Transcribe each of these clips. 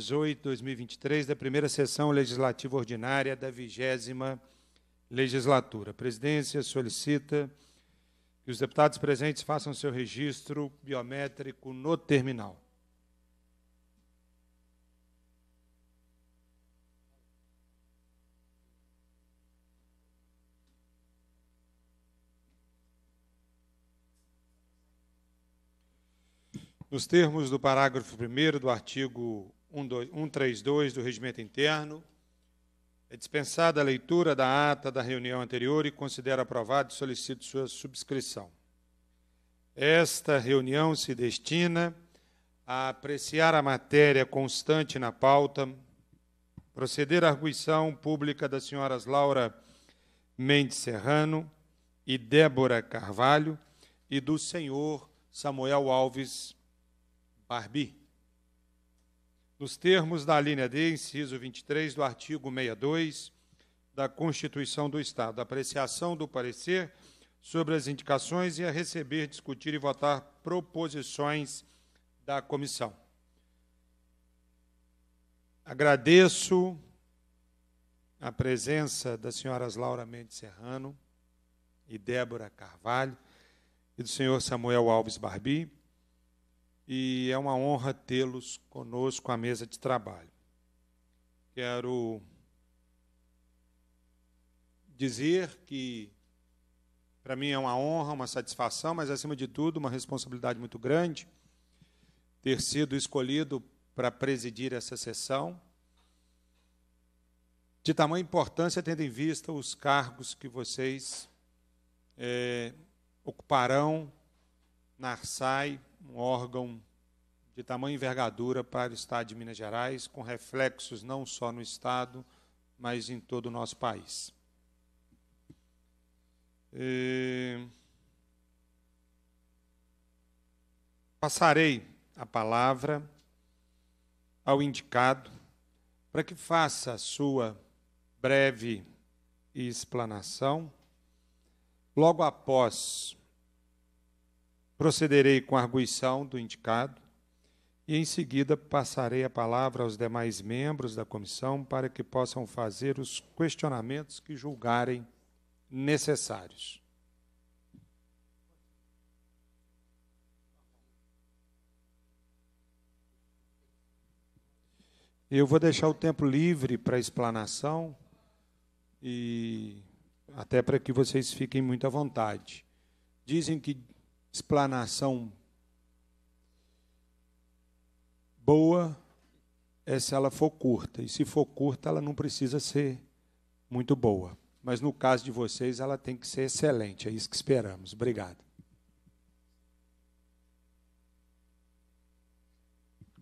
2018 2023, da primeira sessão legislativa ordinária da vigésima legislatura. A presidência solicita que os deputados presentes façam seu registro biométrico no terminal. Nos termos do parágrafo 1 do artigo 132 do Regimento Interno. É dispensada a leitura da ata da reunião anterior e considero aprovado e solicito sua subscrição. Esta reunião se destina a apreciar a matéria constante na pauta, proceder à arguição pública das senhoras Laura Mendes Serrano e Débora Carvalho e do senhor Samuel Alves Barbi nos termos da linha D, inciso 23 do artigo 62 da Constituição do Estado. A apreciação do parecer sobre as indicações e a receber, discutir e votar proposições da comissão. Agradeço a presença das senhoras Laura Mendes Serrano e Débora Carvalho e do senhor Samuel Alves Barbi e é uma honra tê-los conosco à mesa de trabalho. Quero dizer que para mim é uma honra, uma satisfação, mas acima de tudo, uma responsabilidade muito grande ter sido escolhido para presidir essa sessão. De tamanha importância, tendo em vista os cargos que vocês é, ocuparão na Arsai um órgão de tamanha envergadura para o Estado de Minas Gerais, com reflexos não só no Estado, mas em todo o nosso país. E... Passarei a palavra ao indicado para que faça a sua breve explanação logo após procederei com a arguição do indicado e, em seguida, passarei a palavra aos demais membros da comissão para que possam fazer os questionamentos que julgarem necessários. Eu vou deixar o tempo livre para explanação e até para que vocês fiquem muito à vontade. Dizem que explanação boa é se ela for curta. E se for curta, ela não precisa ser muito boa. Mas no caso de vocês, ela tem que ser excelente. É isso que esperamos. Obrigado.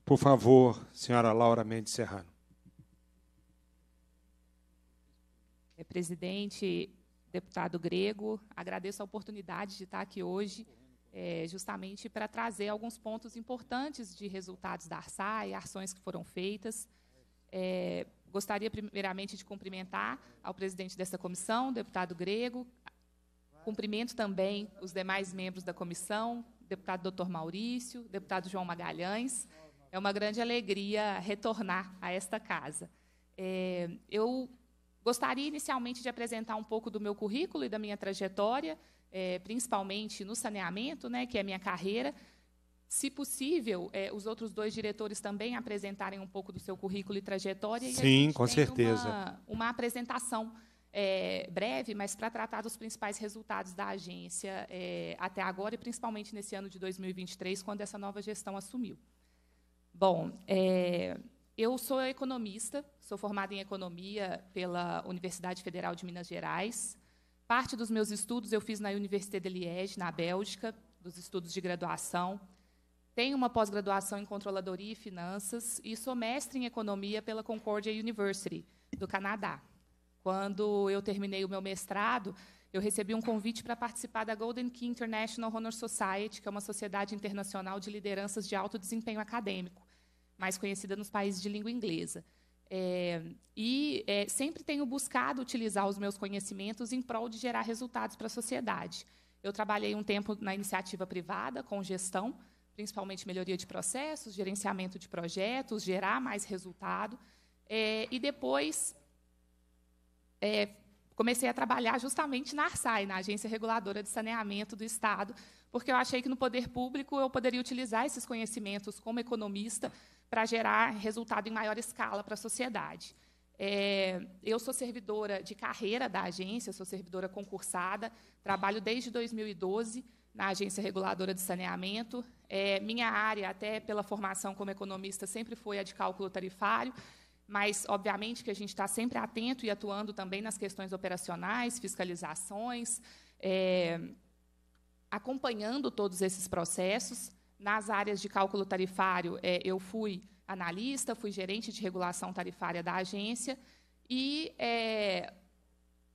Por favor, senhora Laura Mendes Serrano. É, presidente, deputado grego, agradeço a oportunidade de estar aqui hoje é, justamente para trazer alguns pontos importantes de resultados da ARSA e ações que foram feitas. É, gostaria, primeiramente, de cumprimentar ao presidente dessa comissão, deputado Grego. Cumprimento também os demais membros da comissão, deputado doutor Maurício, deputado João Magalhães. É uma grande alegria retornar a esta casa. É, eu gostaria, inicialmente, de apresentar um pouco do meu currículo e da minha trajetória é, principalmente no saneamento, né, que é a minha carreira. Se possível, é, os outros dois diretores também apresentarem um pouco do seu currículo e trajetória. Sim, e com certeza. Uma, uma apresentação é, breve, mas para tratar dos principais resultados da agência é, até agora e principalmente nesse ano de 2023, quando essa nova gestão assumiu. Bom, é, eu sou economista, sou formada em economia pela Universidade Federal de Minas Gerais, Parte dos meus estudos eu fiz na Université de Liège, na Bélgica, dos estudos de graduação. Tenho uma pós-graduação em controladoria e finanças e sou mestre em economia pela Concordia University, do Canadá. Quando eu terminei o meu mestrado, eu recebi um convite para participar da Golden Key International Honor Society, que é uma sociedade internacional de lideranças de alto desempenho acadêmico, mais conhecida nos países de língua inglesa. É, e é, sempre tenho buscado utilizar os meus conhecimentos em prol de gerar resultados para a sociedade. Eu trabalhei um tempo na iniciativa privada, com gestão, principalmente melhoria de processos, gerenciamento de projetos, gerar mais resultado. É, e depois é, comecei a trabalhar justamente na ARSAI, na Agência Reguladora de Saneamento do Estado, porque eu achei que no poder público eu poderia utilizar esses conhecimentos como economista para gerar resultado em maior escala para a sociedade. É, eu sou servidora de carreira da agência, sou servidora concursada, trabalho desde 2012 na Agência Reguladora de Saneamento. É, minha área, até pela formação como economista, sempre foi a de cálculo tarifário, mas, obviamente, que a gente está sempre atento e atuando também nas questões operacionais, fiscalizações, é, acompanhando todos esses processos. Nas áreas de cálculo tarifário, é, eu fui analista, fui gerente de regulação tarifária da agência e é,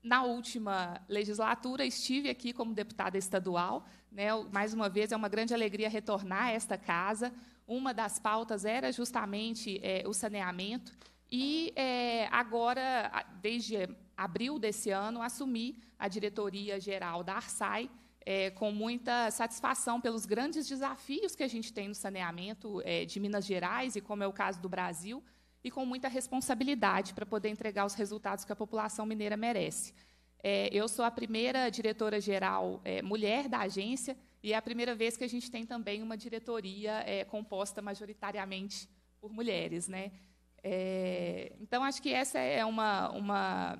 na última legislatura estive aqui como deputada estadual. Né, mais uma vez é uma grande alegria retornar a esta casa. Uma das pautas era justamente é, o saneamento e é, agora, desde abril desse ano, assumi a diretoria geral da Arsai é, com muita satisfação pelos grandes desafios que a gente tem no saneamento é, de Minas Gerais e como é o caso do Brasil, e com muita responsabilidade para poder entregar os resultados que a população mineira merece. É, eu sou a primeira diretora geral é, mulher da agência e é a primeira vez que a gente tem também uma diretoria é, composta majoritariamente por mulheres, né? É, então acho que essa é uma, uma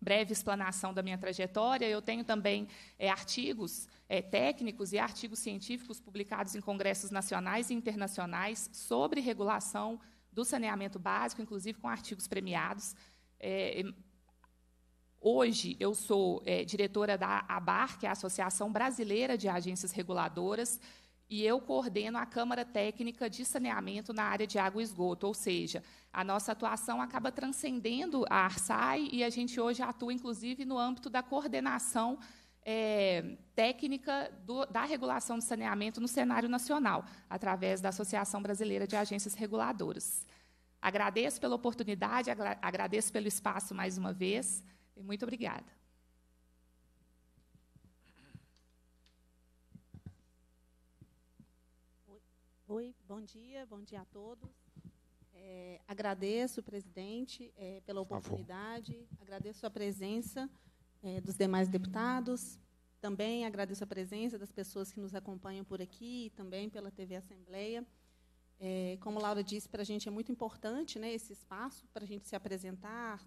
breve explanação da minha trajetória. Eu tenho também é, artigos é, técnicos e artigos científicos publicados em congressos nacionais e internacionais sobre regulação do saneamento básico, inclusive com artigos premiados. É, hoje, eu sou é, diretora da ABAR, que é a Associação Brasileira de Agências Reguladoras e eu coordeno a Câmara Técnica de Saneamento na área de água e esgoto, ou seja, a nossa atuação acaba transcendendo a ARSAI e a gente hoje atua, inclusive, no âmbito da coordenação é, técnica do, da regulação de saneamento no cenário nacional, através da Associação Brasileira de Agências Reguladoras. Agradeço pela oportunidade, agradeço pelo espaço mais uma vez e muito obrigada. Oi, bom dia, bom dia a todos. É, agradeço, presidente, é, pela oportunidade, agradeço a presença é, dos demais deputados, também agradeço a presença das pessoas que nos acompanham por aqui e também pela TV Assembleia. É, como Laura disse, para a gente é muito importante né, esse espaço para a gente se apresentar,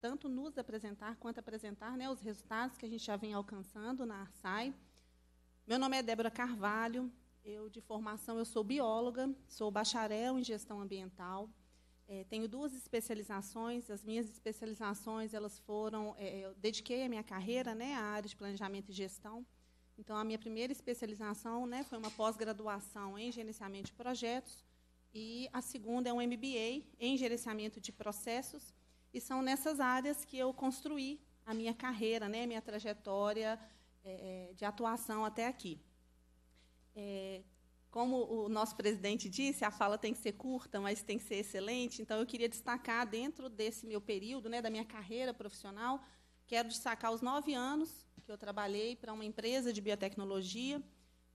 tanto nos apresentar quanto apresentar né, os resultados que a gente já vem alcançando na ARSAI. Meu nome é Débora Carvalho, eu, de formação, eu sou bióloga, sou bacharel em gestão ambiental. É, tenho duas especializações. As minhas especializações, elas foram... É, é, eu dediquei a minha carreira né, à área de planejamento e gestão. Então, a minha primeira especialização né, foi uma pós-graduação em gerenciamento de projetos e a segunda é um MBA em gerenciamento de processos. E são nessas áreas que eu construí a minha carreira, né, a minha trajetória é, é, de atuação até aqui. É, como o nosso presidente disse, a fala tem que ser curta, mas tem que ser excelente. Então, eu queria destacar, dentro desse meu período, né, da minha carreira profissional, quero destacar os nove anos que eu trabalhei para uma empresa de biotecnologia.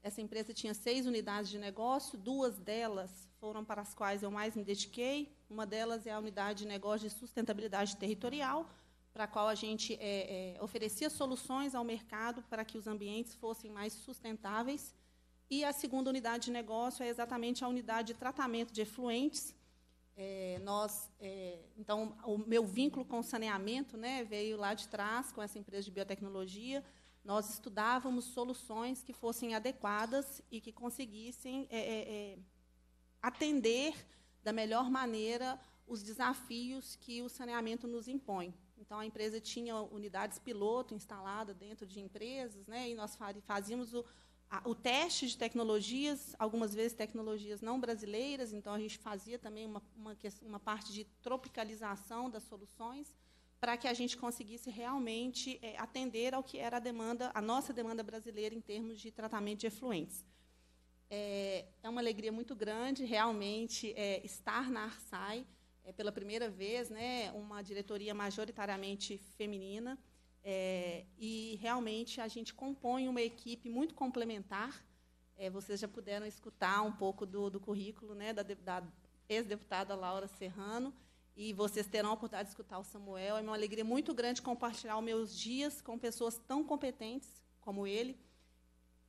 Essa empresa tinha seis unidades de negócio, duas delas foram para as quais eu mais me dediquei. Uma delas é a unidade de negócio de sustentabilidade territorial, para a qual a gente é, é, oferecia soluções ao mercado para que os ambientes fossem mais sustentáveis. E a segunda unidade de negócio é exatamente a unidade de tratamento de efluentes. É, nós, é, então, o meu vínculo com o saneamento né, veio lá de trás, com essa empresa de biotecnologia. Nós estudávamos soluções que fossem adequadas e que conseguissem é, é, é atender da melhor maneira os desafios que o saneamento nos impõe. Então, a empresa tinha unidades piloto instaladas dentro de empresas, né, e nós fazíamos o, o teste de tecnologias, algumas vezes tecnologias não brasileiras, então a gente fazia também uma, uma, uma parte de tropicalização das soluções para que a gente conseguisse realmente é, atender ao que era a demanda, a nossa demanda brasileira em termos de tratamento de efluentes. É, é uma alegria muito grande realmente é, estar na Arsai, é, pela primeira vez, né, uma diretoria majoritariamente feminina. É, e realmente a gente compõe uma equipe muito complementar. É, vocês já puderam escutar um pouco do, do currículo né, da, da ex-deputada Laura Serrano, e vocês terão a oportunidade de escutar o Samuel. É uma alegria muito grande compartilhar os meus dias com pessoas tão competentes como ele.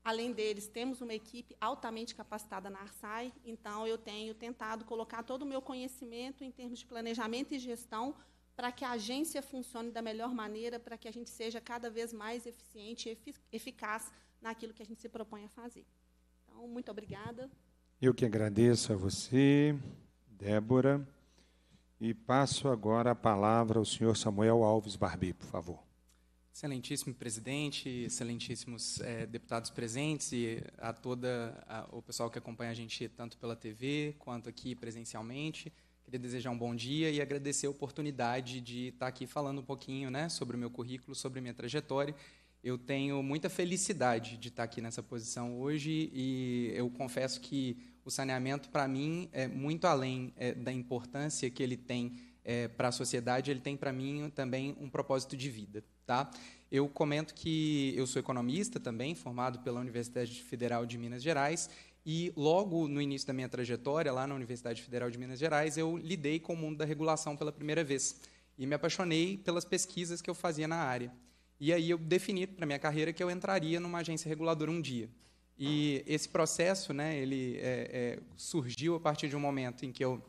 Além deles, temos uma equipe altamente capacitada na Arsai, então eu tenho tentado colocar todo o meu conhecimento em termos de planejamento e gestão para que a agência funcione da melhor maneira, para que a gente seja cada vez mais eficiente e eficaz naquilo que a gente se propõe a fazer. Então, muito obrigada. Eu que agradeço a você, Débora, e passo agora a palavra ao senhor Samuel Alves Barbi, por favor. Excelentíssimo presidente, excelentíssimos é, deputados presentes e a toda a, o pessoal que acompanha a gente tanto pela TV quanto aqui presencialmente. Queria desejar um bom dia e agradecer a oportunidade de estar aqui falando um pouquinho né, sobre o meu currículo, sobre a minha trajetória. Eu tenho muita felicidade de estar aqui nessa posição hoje e eu confesso que o saneamento, para mim, é muito além é, da importância que ele tem é, para a sociedade, ele tem para mim também um propósito de vida. Tá? Eu comento que eu sou economista também, formado pela Universidade Federal de Minas Gerais, e logo no início da minha trajetória, lá na Universidade Federal de Minas Gerais, eu lidei com o mundo da regulação pela primeira vez. E me apaixonei pelas pesquisas que eu fazia na área. E aí eu defini para minha carreira que eu entraria numa agência reguladora um dia. E esse processo, né, ele é, é, surgiu a partir de um momento em que eu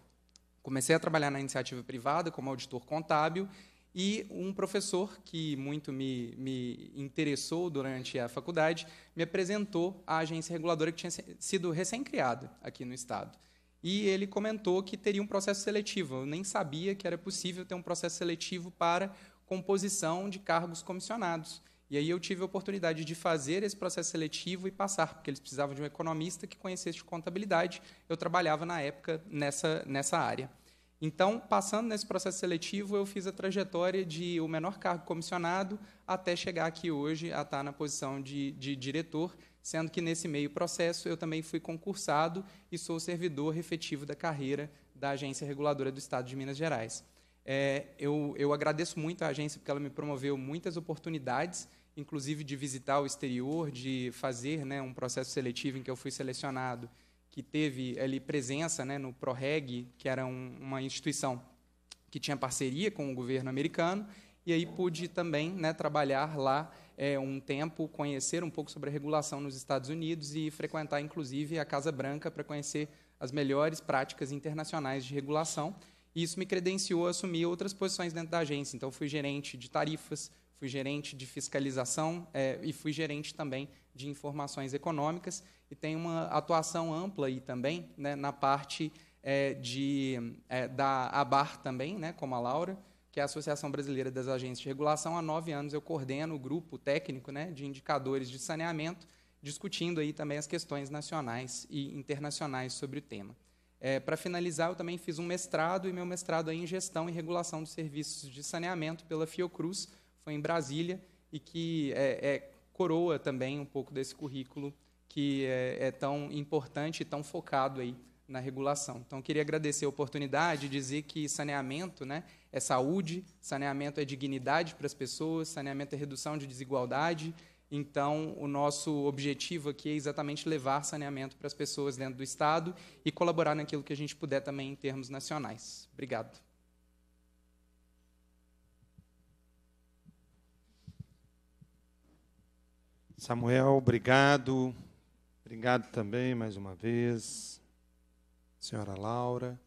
comecei a trabalhar na iniciativa privada como auditor contábil e um professor que muito me, me interessou durante a faculdade me apresentou a agência reguladora que tinha sido recém-criada aqui no Estado. E ele comentou que teria um processo seletivo. Eu nem sabia que era possível ter um processo seletivo para composição de cargos comissionados. E aí eu tive a oportunidade de fazer esse processo seletivo e passar, porque eles precisavam de um economista que conhecesse de contabilidade. Eu trabalhava na época nessa, nessa área. Então, passando nesse processo seletivo, eu fiz a trajetória de o menor cargo comissionado até chegar aqui hoje a estar na posição de, de diretor, sendo que nesse meio processo eu também fui concursado e sou servidor efetivo da carreira da Agência Reguladora do Estado de Minas Gerais. É, eu, eu agradeço muito à agência porque ela me promoveu muitas oportunidades, inclusive de visitar o exterior, de fazer né, um processo seletivo em que eu fui selecionado que teve ali presença né, no ProReg, que era um, uma instituição que tinha parceria com o governo americano, e aí pude também né, trabalhar lá é, um tempo, conhecer um pouco sobre a regulação nos Estados Unidos e frequentar, inclusive, a Casa Branca para conhecer as melhores práticas internacionais de regulação. E isso me credenciou a assumir outras posições dentro da agência. Então, fui gerente de tarifas, fui gerente de fiscalização é, e fui gerente também de informações econômicas e tem uma atuação ampla aí também, né, na parte é, de, é, da ABAR também, né, como a Laura, que é a Associação Brasileira das Agências de Regulação. Há nove anos eu coordeno o grupo técnico né, de indicadores de saneamento, discutindo aí também as questões nacionais e internacionais sobre o tema. É, Para finalizar, eu também fiz um mestrado, e meu mestrado é em Gestão e Regulação dos Serviços de Saneamento pela Fiocruz, foi em Brasília, e que é, é, coroa também um pouco desse currículo que é, é tão importante e tão focado aí na regulação. Então, queria agradecer a oportunidade, dizer que saneamento né, é saúde, saneamento é dignidade para as pessoas, saneamento é redução de desigualdade. Então, o nosso objetivo aqui é exatamente levar saneamento para as pessoas dentro do Estado e colaborar naquilo que a gente puder também em termos nacionais. Obrigado. Samuel, obrigado. Obrigado também, mais uma vez, senhora Laura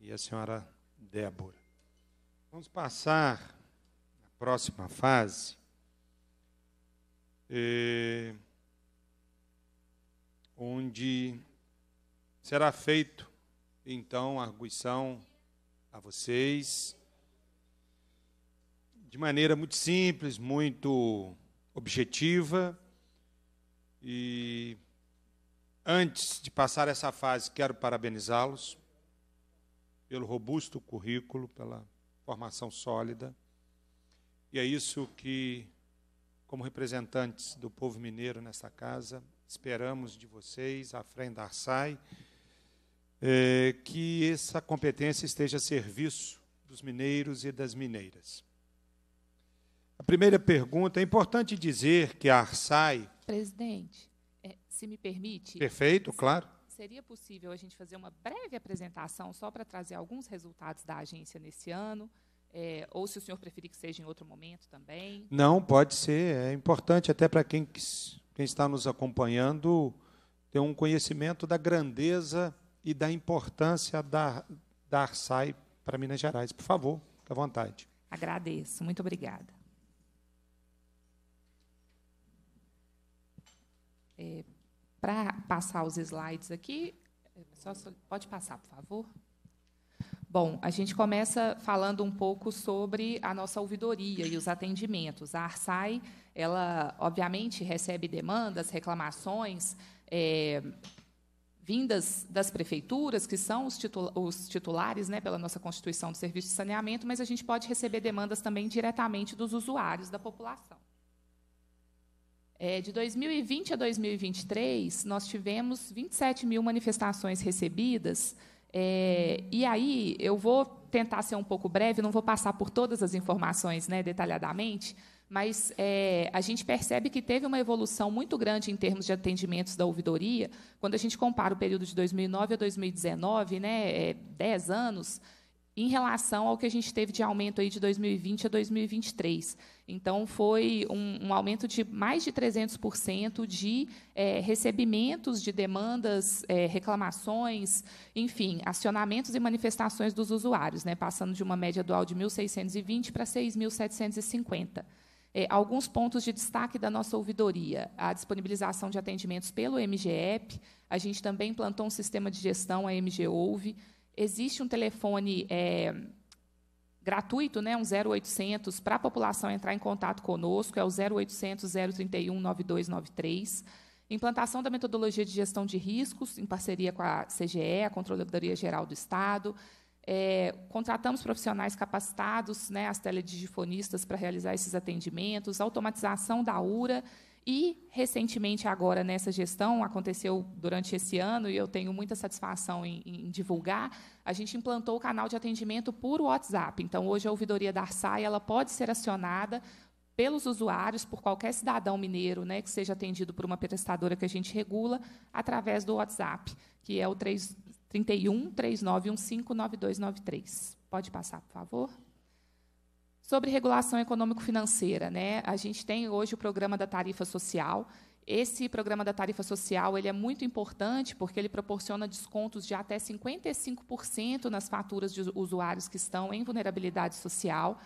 e a senhora Débora. Vamos passar à próxima fase. É, onde será feito, então, a arguição a vocês de maneira muito simples, muito objetiva e Antes de passar essa fase, quero parabenizá-los pelo robusto currículo, pela formação sólida. E é isso que, como representantes do povo mineiro nesta casa, esperamos de vocês, à frente da Arsai, é, que essa competência esteja a serviço dos mineiros e das mineiras. A primeira pergunta, é importante dizer que a Arsai... Presidente, se me permite. Perfeito, claro. Seria possível a gente fazer uma breve apresentação só para trazer alguns resultados da agência nesse ano? É, ou se o senhor preferir que seja em outro momento também? Não, pode ser. É importante até para quem, quem está nos acompanhando ter um conhecimento da grandeza e da importância da, da Arsai para Minas Gerais. Por favor, fique à vontade. Agradeço. Muito obrigada. É, para passar os slides aqui, só, pode passar, por favor. Bom, a gente começa falando um pouco sobre a nossa ouvidoria e os atendimentos. A Arsai, ela obviamente recebe demandas, reclamações é, vindas das prefeituras, que são os, titula os titulares né, pela nossa Constituição do Serviço de Saneamento, mas a gente pode receber demandas também diretamente dos usuários, da população. É, de 2020 a 2023, nós tivemos 27 mil manifestações recebidas. É, e aí, eu vou tentar ser um pouco breve, não vou passar por todas as informações né, detalhadamente, mas é, a gente percebe que teve uma evolução muito grande em termos de atendimentos da ouvidoria. Quando a gente compara o período de 2009 a 2019, né, 10 é, anos, em relação ao que a gente teve de aumento aí de 2020 a 2023. Então, foi um, um aumento de mais de 300% de é, recebimentos de demandas, é, reclamações, enfim, acionamentos e manifestações dos usuários, né, passando de uma média dual de 1.620 para 6.750. É, alguns pontos de destaque da nossa ouvidoria: a disponibilização de atendimentos pelo MGEP, a gente também implantou um sistema de gestão, a MG existe um telefone é, gratuito, né, um 0800 para a população entrar em contato conosco, é o 0800 031 9293. Implantação da metodologia de gestão de riscos em parceria com a CGE, a Controladoria Geral do Estado. É, contratamos profissionais capacitados, né, as teledigifonistas, para realizar esses atendimentos, automatização da URA e, recentemente, agora nessa gestão, aconteceu durante esse ano, e eu tenho muita satisfação em, em divulgar, a gente implantou o canal de atendimento por WhatsApp. Então, hoje, a ouvidoria da SAI ela pode ser acionada pelos usuários, por qualquer cidadão mineiro né, que seja atendido por uma prestadora que a gente regula, através do WhatsApp, que é o 3, 31 3915 9293. Pode passar, por favor sobre regulação econômico-financeira. Né? A gente tem hoje o programa da tarifa social. Esse programa da tarifa social ele é muito importante porque ele proporciona descontos de até 55% nas faturas de usuários que estão em vulnerabilidade social.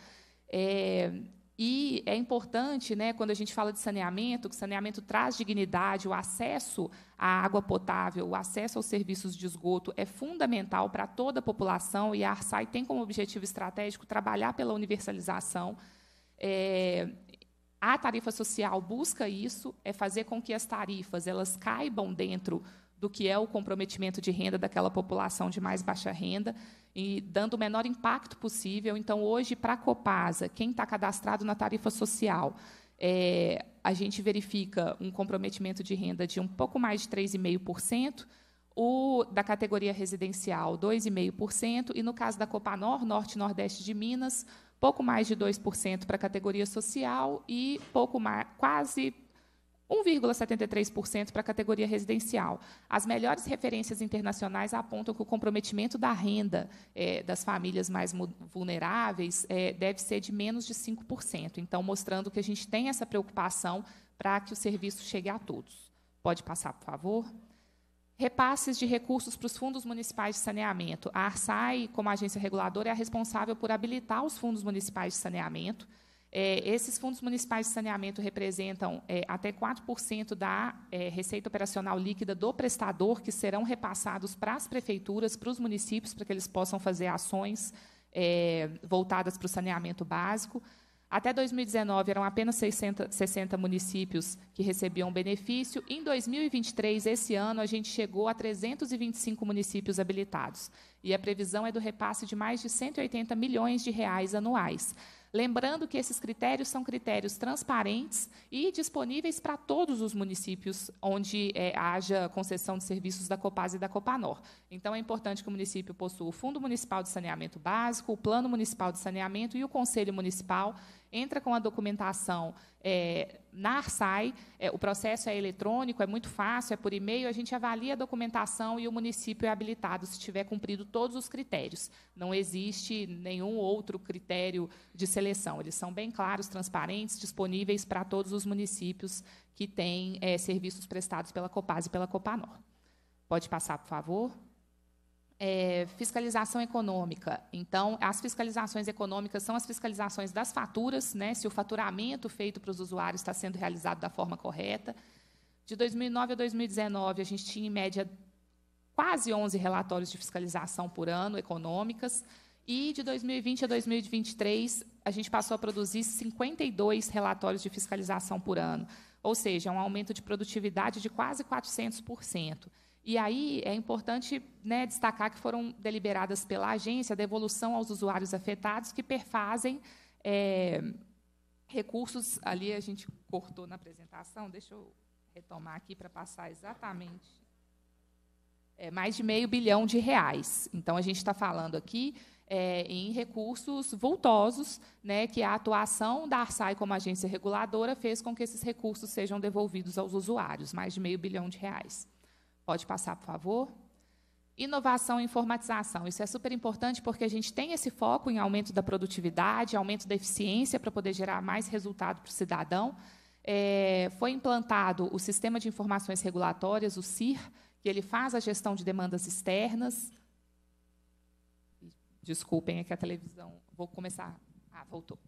É, e é importante, né, quando a gente fala de saneamento, que saneamento traz dignidade, o acesso à água potável, o acesso aos serviços de esgoto é fundamental para toda a população e a ARSAI tem como objetivo estratégico trabalhar pela universalização. É, a tarifa social busca isso, é fazer com que as tarifas elas caibam dentro do que é o comprometimento de renda daquela população de mais baixa renda e dando o menor impacto possível. Então, hoje, para a Copasa, quem está cadastrado na tarifa social, é, a gente verifica um comprometimento de renda de um pouco mais de 3,5%, o da categoria residencial, 2,5%, e no caso da Copanor, Norte e Nordeste de Minas, pouco mais de 2% para a categoria social e pouco mais, quase 1,73% para a categoria residencial. As melhores referências internacionais apontam que o comprometimento da renda é, das famílias mais vulneráveis é, deve ser de menos de 5%. Então, mostrando que a gente tem essa preocupação para que o serviço chegue a todos. Pode passar, por favor. Repasses de recursos para os fundos municipais de saneamento. A ARSAI, como agência reguladora, é a responsável por habilitar os fundos municipais de saneamento é, esses fundos municipais de saneamento representam é, até 4% da é, receita operacional líquida do prestador, que serão repassados para as prefeituras, para os municípios, para que eles possam fazer ações é, voltadas para o saneamento básico. Até 2019, eram apenas 60, 60 municípios que recebiam benefício. Em 2023, esse ano, a gente chegou a 325 municípios habilitados. E a previsão é do repasse de mais de 180 milhões de reais anuais. Lembrando que esses critérios são critérios transparentes e disponíveis para todos os municípios onde é, haja concessão de serviços da Copasa e da Copanor. Então, é importante que o município possua o Fundo Municipal de Saneamento Básico, o Plano Municipal de Saneamento e o Conselho Municipal entra com a documentação é, na ARSAI, é, o processo é eletrônico, é muito fácil, é por e-mail, a gente avalia a documentação e o município é habilitado se tiver cumprido todos os critérios. Não existe nenhum outro critério de seleção. Eles são bem claros, transparentes, disponíveis para todos os municípios que têm é, serviços prestados pela Copaz e pela Copanor. Pode passar, por favor é, fiscalização econômica. Então, as fiscalizações econômicas são as fiscalizações das faturas, né, se o faturamento feito para os usuários está sendo realizado da forma correta. De 2009 a 2019, a gente tinha, em média, quase 11 relatórios de fiscalização por ano econômicas. E de 2020 a 2023, a gente passou a produzir 52 relatórios de fiscalização por ano, ou seja, um aumento de produtividade de quase 400%. E aí é importante né, destacar que foram deliberadas pela agência a devolução aos usuários afetados que perfazem é, recursos. Ali a gente cortou na apresentação, deixa eu retomar aqui para passar exatamente. É, mais de meio bilhão de reais. Então, a gente está falando aqui é, em recursos vultosos, né, que a atuação da ARSAI como agência reguladora fez com que esses recursos sejam devolvidos aos usuários, mais de meio bilhão de reais. Pode passar, por favor. Inovação e informatização. Isso é super importante porque a gente tem esse foco em aumento da produtividade, aumento da eficiência para poder gerar mais resultado para o cidadão. É, foi implantado o Sistema de Informações Regulatórias, o CIR, que ele faz a gestão de demandas externas. Desculpem, é que a televisão. Vou começar. Ah, voltou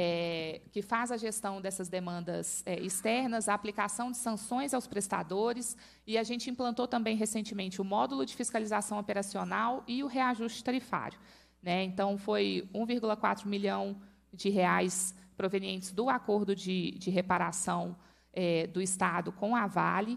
é, que faz a gestão dessas demandas é, externas, a aplicação de sanções aos prestadores, e a gente implantou também recentemente o módulo de fiscalização operacional e o reajuste tarifário. Né? Então, foi 1,4 milhão de reais provenientes do acordo de, de reparação é, do Estado com a Vale.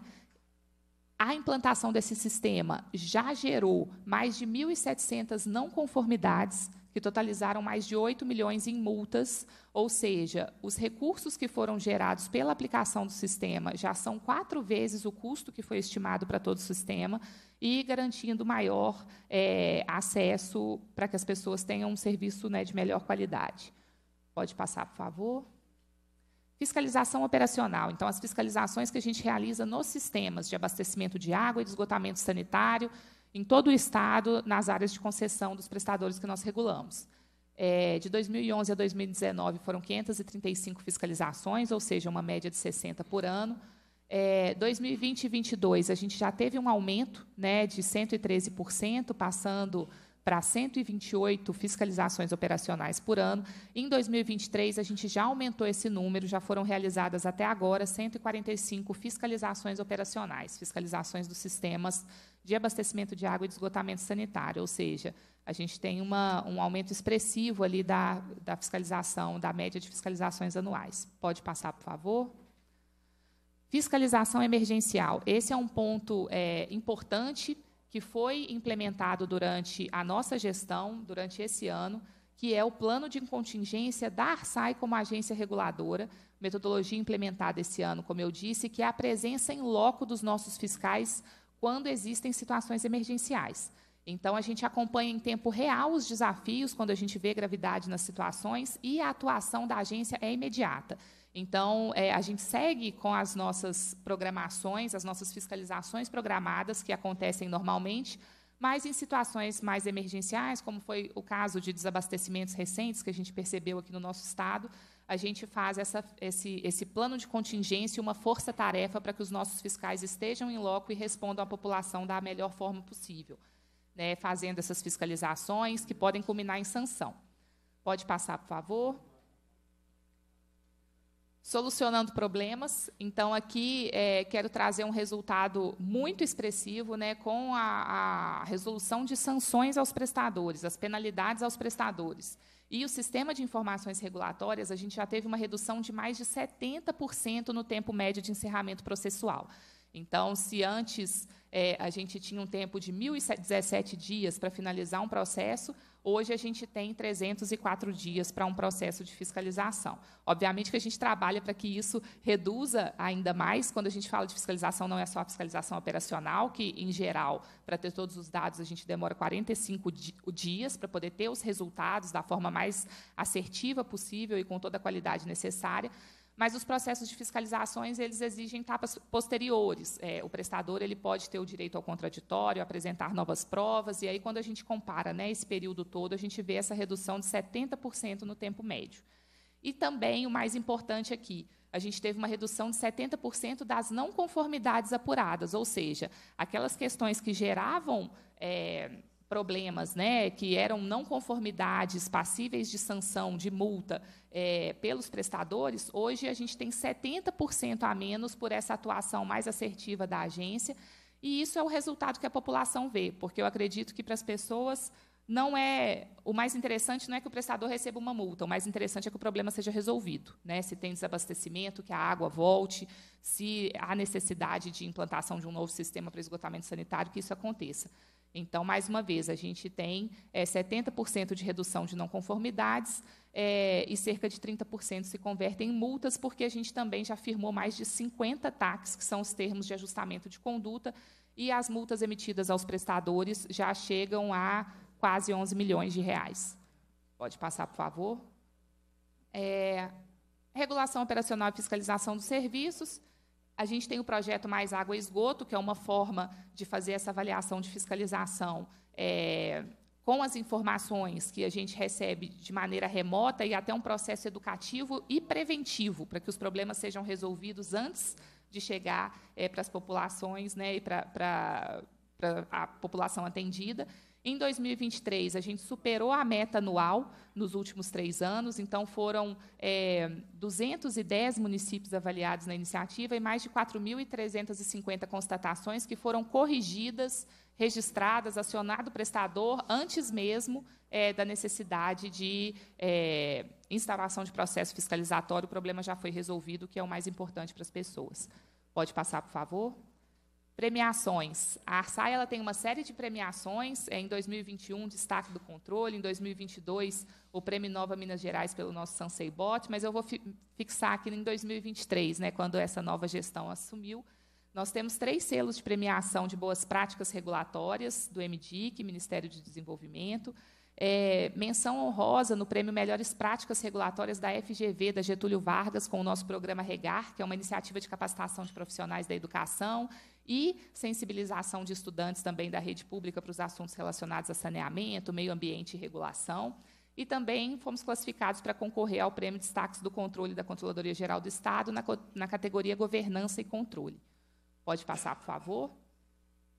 A implantação desse sistema já gerou mais de 1.700 não conformidades que totalizaram mais de 8 milhões em multas, ou seja, os recursos que foram gerados pela aplicação do sistema já são quatro vezes o custo que foi estimado para todo o sistema e garantindo maior é, acesso para que as pessoas tenham um serviço né, de melhor qualidade. Pode passar, por favor. Fiscalização operacional. Então, as fiscalizações que a gente realiza nos sistemas de abastecimento de água e de esgotamento sanitário, em todo o Estado nas áreas de concessão dos prestadores que nós regulamos. É, de 2011 a 2019 foram 535 fiscalizações, ou seja, uma média de 60 por ano. É, 2020 e 2022 a gente já teve um aumento né, de 113%, passando para 128 fiscalizações operacionais por ano. Em 2023, a gente já aumentou esse número, já foram realizadas até agora 145 fiscalizações operacionais, fiscalizações dos sistemas de abastecimento de água e de esgotamento sanitário, ou seja, a gente tem uma, um aumento expressivo ali da, da fiscalização, da média de fiscalizações anuais. Pode passar, por favor. Fiscalização emergencial. Esse é um ponto é, importante que foi implementado durante a nossa gestão, durante esse ano, que é o plano de contingência da ARSAI como agência reguladora, metodologia implementada esse ano, como eu disse, que é a presença em loco dos nossos fiscais quando existem situações emergenciais. Então, a gente acompanha em tempo real os desafios quando a gente vê gravidade nas situações e a atuação da agência é imediata. Então, é, a gente segue com as nossas programações, as nossas fiscalizações programadas, que acontecem normalmente, mas em situações mais emergenciais, como foi o caso de desabastecimentos recentes que a gente percebeu aqui no nosso estado, a gente faz essa, esse, esse plano de contingência e uma força-tarefa para que os nossos fiscais estejam em loco e respondam à população da melhor forma possível, né, fazendo essas fiscalizações que podem culminar em sanção. Pode passar, por favor solucionando problemas. Então, aqui é, quero trazer um resultado muito expressivo né, com a, a, resolução de sanções aos prestadores, as penalidades aos prestadores. E o sistema de informações regulatórias, a gente já teve uma redução de mais de 70% no tempo médio de encerramento processual. Então, se antes é, a gente tinha um tempo de 1.017 dias para finalizar um processo, Hoje a gente tem 304 dias para um processo de fiscalização. Obviamente que a gente trabalha para que isso reduza ainda mais. Quando a gente fala de fiscalização, não é só a fiscalização operacional, que, em geral, para ter todos os dados, a gente demora 45 dias para poder ter os resultados da forma mais assertiva possível e com toda a qualidade necessária mas os processos de fiscalizações eles exigem etapas posteriores. É, o prestador ele pode ter o direito ao contraditório, apresentar novas provas, e aí quando a gente compara né, esse período todo, a gente vê essa redução de 70% no tempo médio. E também, o mais importante aqui, a gente teve uma redução de 70% das não conformidades apuradas, ou seja, aquelas questões que geravam. É, problemas, né, que eram não conformidades passíveis de sanção, de multa, é, pelos prestadores, hoje a gente tem 70% a menos por essa atuação mais assertiva da agência, e isso é o resultado que a população vê, porque eu acredito que para as pessoas não é o mais interessante não é que o prestador receba uma multa, o mais interessante é que o problema seja resolvido, né? Se tem desabastecimento, que a água volte, se há necessidade de implantação de um novo sistema para esgotamento sanitário, que isso aconteça. Então, mais uma vez, a gente tem é, eh, 70% de redução de não conformidades é, eh, e cerca de 30% se convertem em multas, porque a gente também já firmou mais de 50 TACs, que são os termos de ajustamento de conduta, e as multas emitidas aos prestadores já chegam a quase 11 milhões de reais. Pode passar, por favor. É, regulação operacional e fiscalização dos serviços. A gente tem o projeto Mais Água e Esgoto, que é uma forma de fazer essa avaliação de fiscalização é, com as informações que a gente recebe de maneira remota e até um processo educativo e preventivo, para que os problemas sejam resolvidos antes de chegar é, para as populações né, e para, para a população atendida. Em 2023, a gente superou a meta anual nos últimos três anos, então foram é, 210 municípios avaliados na iniciativa e mais de 4.350 constatações que foram corrigidas, registradas, acionado o prestador antes mesmo é, da necessidade de é, instalação de processo fiscalizatório. O problema já foi resolvido, que é o mais importante para as pessoas. Pode passar, por favor? Premiações. A Arsai ela tem uma série de premiações. É, em 2021, destaque do controle. Em 2022, o Prêmio Nova Minas Gerais pelo nosso Sansei Bot. Mas eu vou fi fixar aqui em 2023, né, quando essa nova gestão assumiu. Nós temos três selos de premiação de boas práticas regulatórias do MDIC, Ministério de Desenvolvimento. É, menção honrosa no prêmio Melhores Práticas Regulatórias da FGV, da Getúlio Vargas, com o nosso programa Regar, que é uma iniciativa de capacitação de profissionais da educação e sensibilização de estudantes também da rede pública para os assuntos relacionados a saneamento, meio ambiente e regulação. E também fomos classificados para concorrer ao Prêmio Destaques do Controle da Controladoria Geral do Estado na, na categoria Governança e Controle. Pode passar, por favor.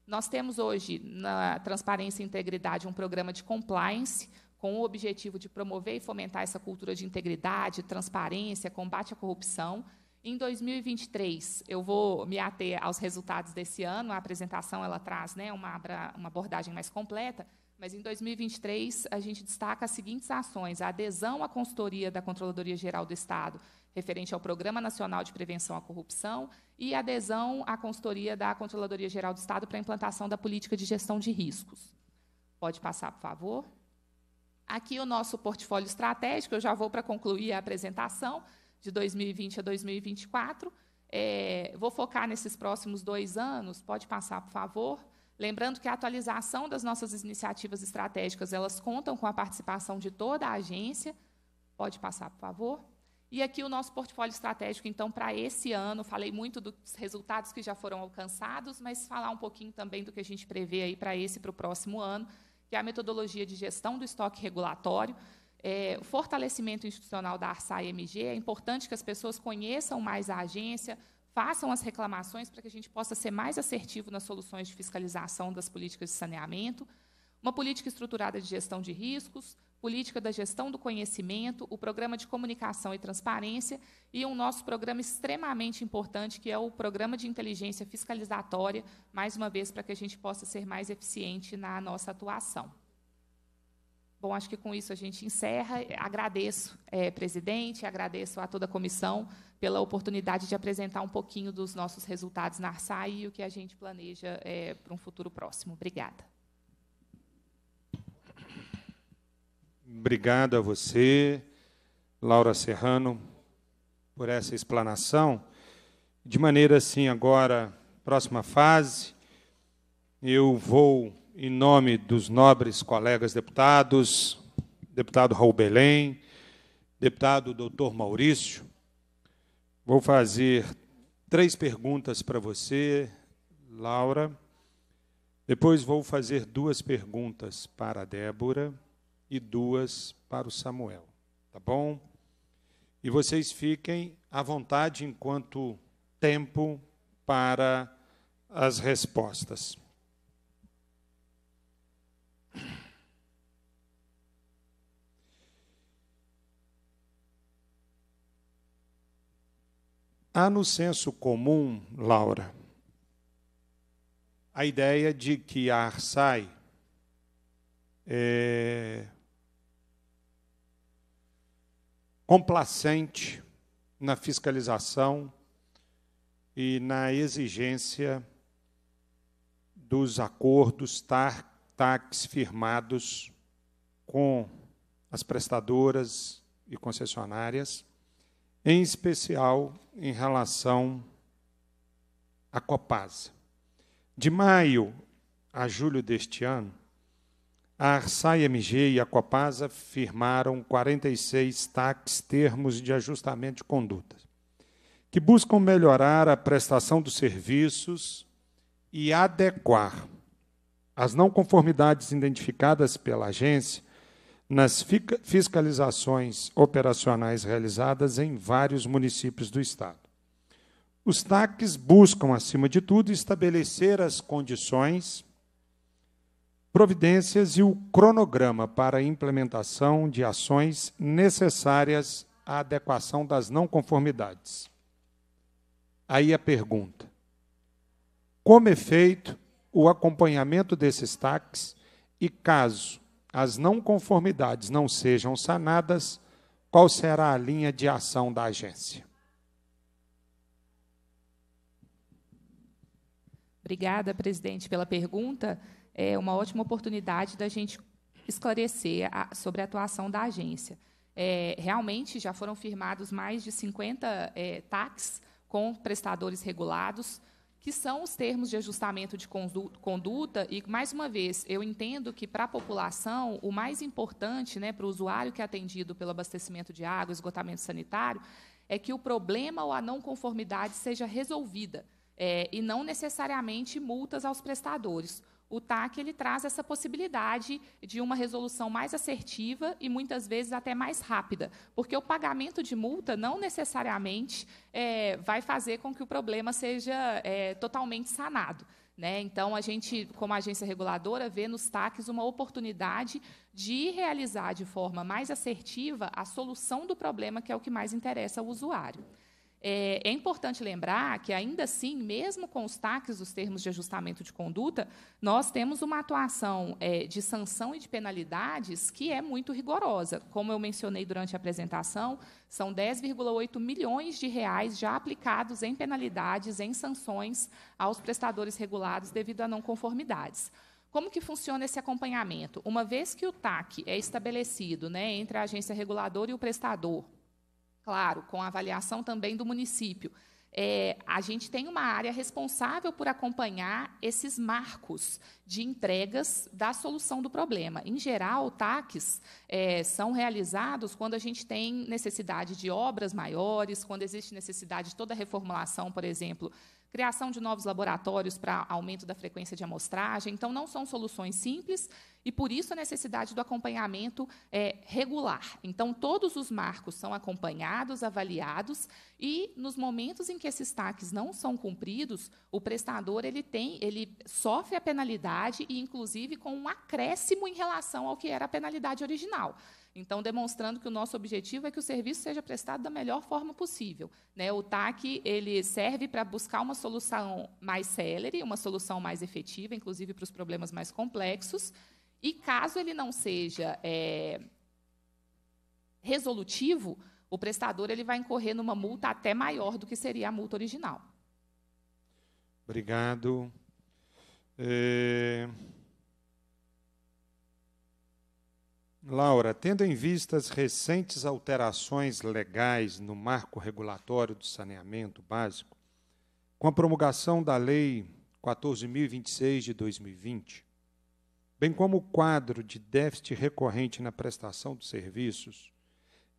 Nós temos hoje, na Transparência e Integridade, um programa de compliance com o objetivo de promover e fomentar essa cultura de integridade, transparência, combate à corrupção em 2023, eu vou me ater aos resultados desse ano. A apresentação ela traz né, uma, uma abordagem mais completa, mas em 2023 a gente destaca as seguintes ações: a adesão à consultoria da Controladoria Geral do Estado referente ao Programa Nacional de Prevenção à Corrupção e adesão à consultoria da Controladoria Geral do Estado para a implantação da política de gestão de riscos. Pode passar, por favor. Aqui o nosso portfólio estratégico, eu já vou para concluir a apresentação de 2020 a 2024. É, vou focar nesses próximos dois anos, pode passar, por favor. Lembrando que a atualização das nossas iniciativas estratégicas, elas contam com a participação de toda a agência. Pode passar, por favor. E aqui o nosso portfólio estratégico, então, para esse ano. Falei muito dos resultados que já foram alcançados, mas falar um pouquinho também do que a gente prevê aí para esse e para o próximo ano, que é a metodologia de gestão do estoque regulatório é, o fortalecimento institucional da ARSAI MG, é importante que as pessoas conheçam mais a agência, façam as reclamações para que a gente possa ser mais assertivo nas soluções de fiscalização das políticas de saneamento, uma política estruturada de gestão de riscos, política da gestão do conhecimento, o programa de comunicação e transparência e um nosso programa extremamente importante, que é o programa de inteligência fiscalizatória, mais uma vez, para que a gente possa ser mais eficiente na nossa atuação. Bom, acho que com isso a gente encerra. Agradeço, é, presidente, agradeço a toda a comissão pela oportunidade de apresentar um pouquinho dos nossos resultados na ARSAI e o que a gente planeja é, para um futuro próximo. Obrigada. Obrigado a você, Laura Serrano, por essa explanação. De maneira assim, agora, próxima fase, eu vou em nome dos nobres colegas deputados, deputado Raul Belém, deputado doutor Maurício, vou fazer três perguntas para você, Laura. Depois vou fazer duas perguntas para a Débora e duas para o Samuel, tá bom? E vocês fiquem à vontade enquanto tempo para as respostas. Há no senso comum, Laura, a ideia de que a Arsai é complacente na fiscalização e na exigência dos acordos TARC taques firmados com as prestadoras e concessionárias, em especial em relação à Copasa. De maio a julho deste ano, a Arsai MG e a Copasa firmaram 46 taques termos de ajustamento de conduta, que buscam melhorar a prestação dos serviços e adequar as não conformidades identificadas pela agência nas fiscalizações operacionais realizadas em vários municípios do Estado. Os TACs buscam, acima de tudo, estabelecer as condições, providências e o cronograma para a implementação de ações necessárias à adequação das não conformidades. Aí a pergunta: como é feito o acompanhamento desses taques e, caso as não conformidades não sejam sanadas, qual será a linha de ação da agência? Obrigada, presidente, pela pergunta. É uma ótima oportunidade da gente esclarecer a, sobre a atuação da agência. É, realmente já foram firmados mais de 50 é, com prestadores regulados, que são os termos de ajustamento de conduta. E, mais uma vez, eu entendo que, para a população, o mais importante né, para o usuário que é atendido pelo abastecimento de água, esgotamento sanitário, é que o problema ou a não conformidade seja resolvida. É, e não necessariamente multas aos prestadores o TAC ele traz essa possibilidade de uma resolução mais assertiva e muitas vezes até mais rápida, porque o pagamento de multa não necessariamente é, vai fazer com que o problema seja é, totalmente sanado. Né? Então, a gente, como agência reguladora, vê nos TACs uma oportunidade de realizar de forma mais assertiva a solução do problema, que é o que mais interessa ao usuário. É, é, importante lembrar que, ainda assim, mesmo com os taques dos termos de ajustamento de conduta, nós temos uma atuação é, de sanção e de penalidades que é muito rigorosa. Como eu mencionei durante a apresentação, são 10,8 milhões de reais já aplicados em penalidades, em sanções aos prestadores regulados devido a não conformidades. Como que funciona esse acompanhamento? Uma vez que o TAC é estabelecido né, entre a agência reguladora e o prestador, claro, com a avaliação também do município. É, a gente tem uma área responsável por acompanhar esses marcos de entregas da solução do problema. Em geral, TACs é, são realizados quando a gente tem necessidade de obras maiores, quando existe necessidade de toda reformulação, por exemplo, criação de novos laboratórios para aumento da frequência de amostragem. Então, não são soluções simples, e por isso a necessidade do acompanhamento é, regular. Então, todos os marcos são acompanhados, avaliados, e nos momentos em que esses taques não são cumpridos, o prestador ele tem, ele sofre a penalidade e, inclusive, com um acréscimo em relação ao que era a penalidade original. Então, demonstrando que o nosso objetivo é que o serviço seja prestado da melhor forma possível. Né? O TAC ele serve para buscar uma solução mais célere, uma solução mais efetiva, inclusive para os problemas mais complexos, e caso ele não seja é, resolutivo, o prestador ele vai incorrer numa multa até maior do que seria a multa original. Obrigado. É... Laura, tendo em vista as recentes alterações legais no marco regulatório do saneamento básico, com a promulgação da Lei 14.026 de 2020, bem como o quadro de déficit recorrente na prestação dos serviços,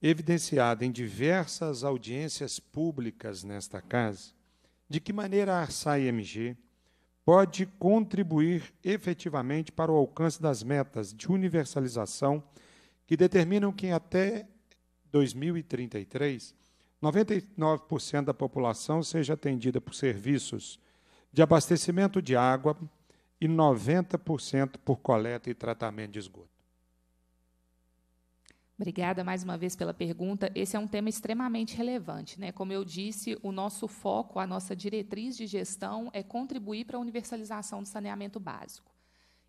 evidenciado em diversas audiências públicas nesta casa, de que maneira a Arsai MG pode contribuir efetivamente para o alcance das metas de universalização que determinam que até 2033 99% da população seja atendida por serviços de abastecimento de água, e 90% por coleta e tratamento de esgoto. Obrigada mais uma vez pela pergunta. Esse é um tema extremamente relevante. Né? Como eu disse, o nosso foco, a nossa diretriz de gestão é contribuir para a universalização do saneamento básico.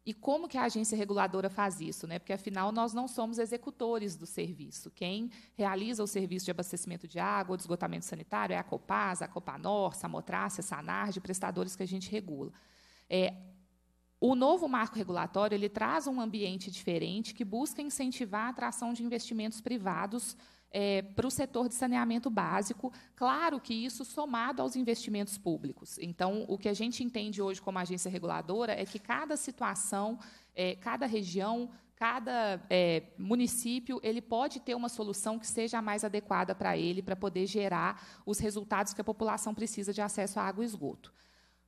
E como que a agência reguladora faz isso? Né? Porque, afinal, nós não somos executores do serviço. Quem realiza o serviço de abastecimento de água, de esgotamento sanitário, é a Copasa, a Copanor, a a Sanarge, prestadores que a gente regula. É, o novo marco regulatório ele traz um ambiente diferente que busca incentivar a atração de investimentos privados é, para o setor de saneamento básico, claro que isso somado aos investimentos públicos. Então, o que a gente entende hoje como agência reguladora é que cada situação, é, cada região, cada é, município ele pode ter uma solução que seja a mais adequada para ele, para poder gerar os resultados que a população precisa de acesso à água e esgoto.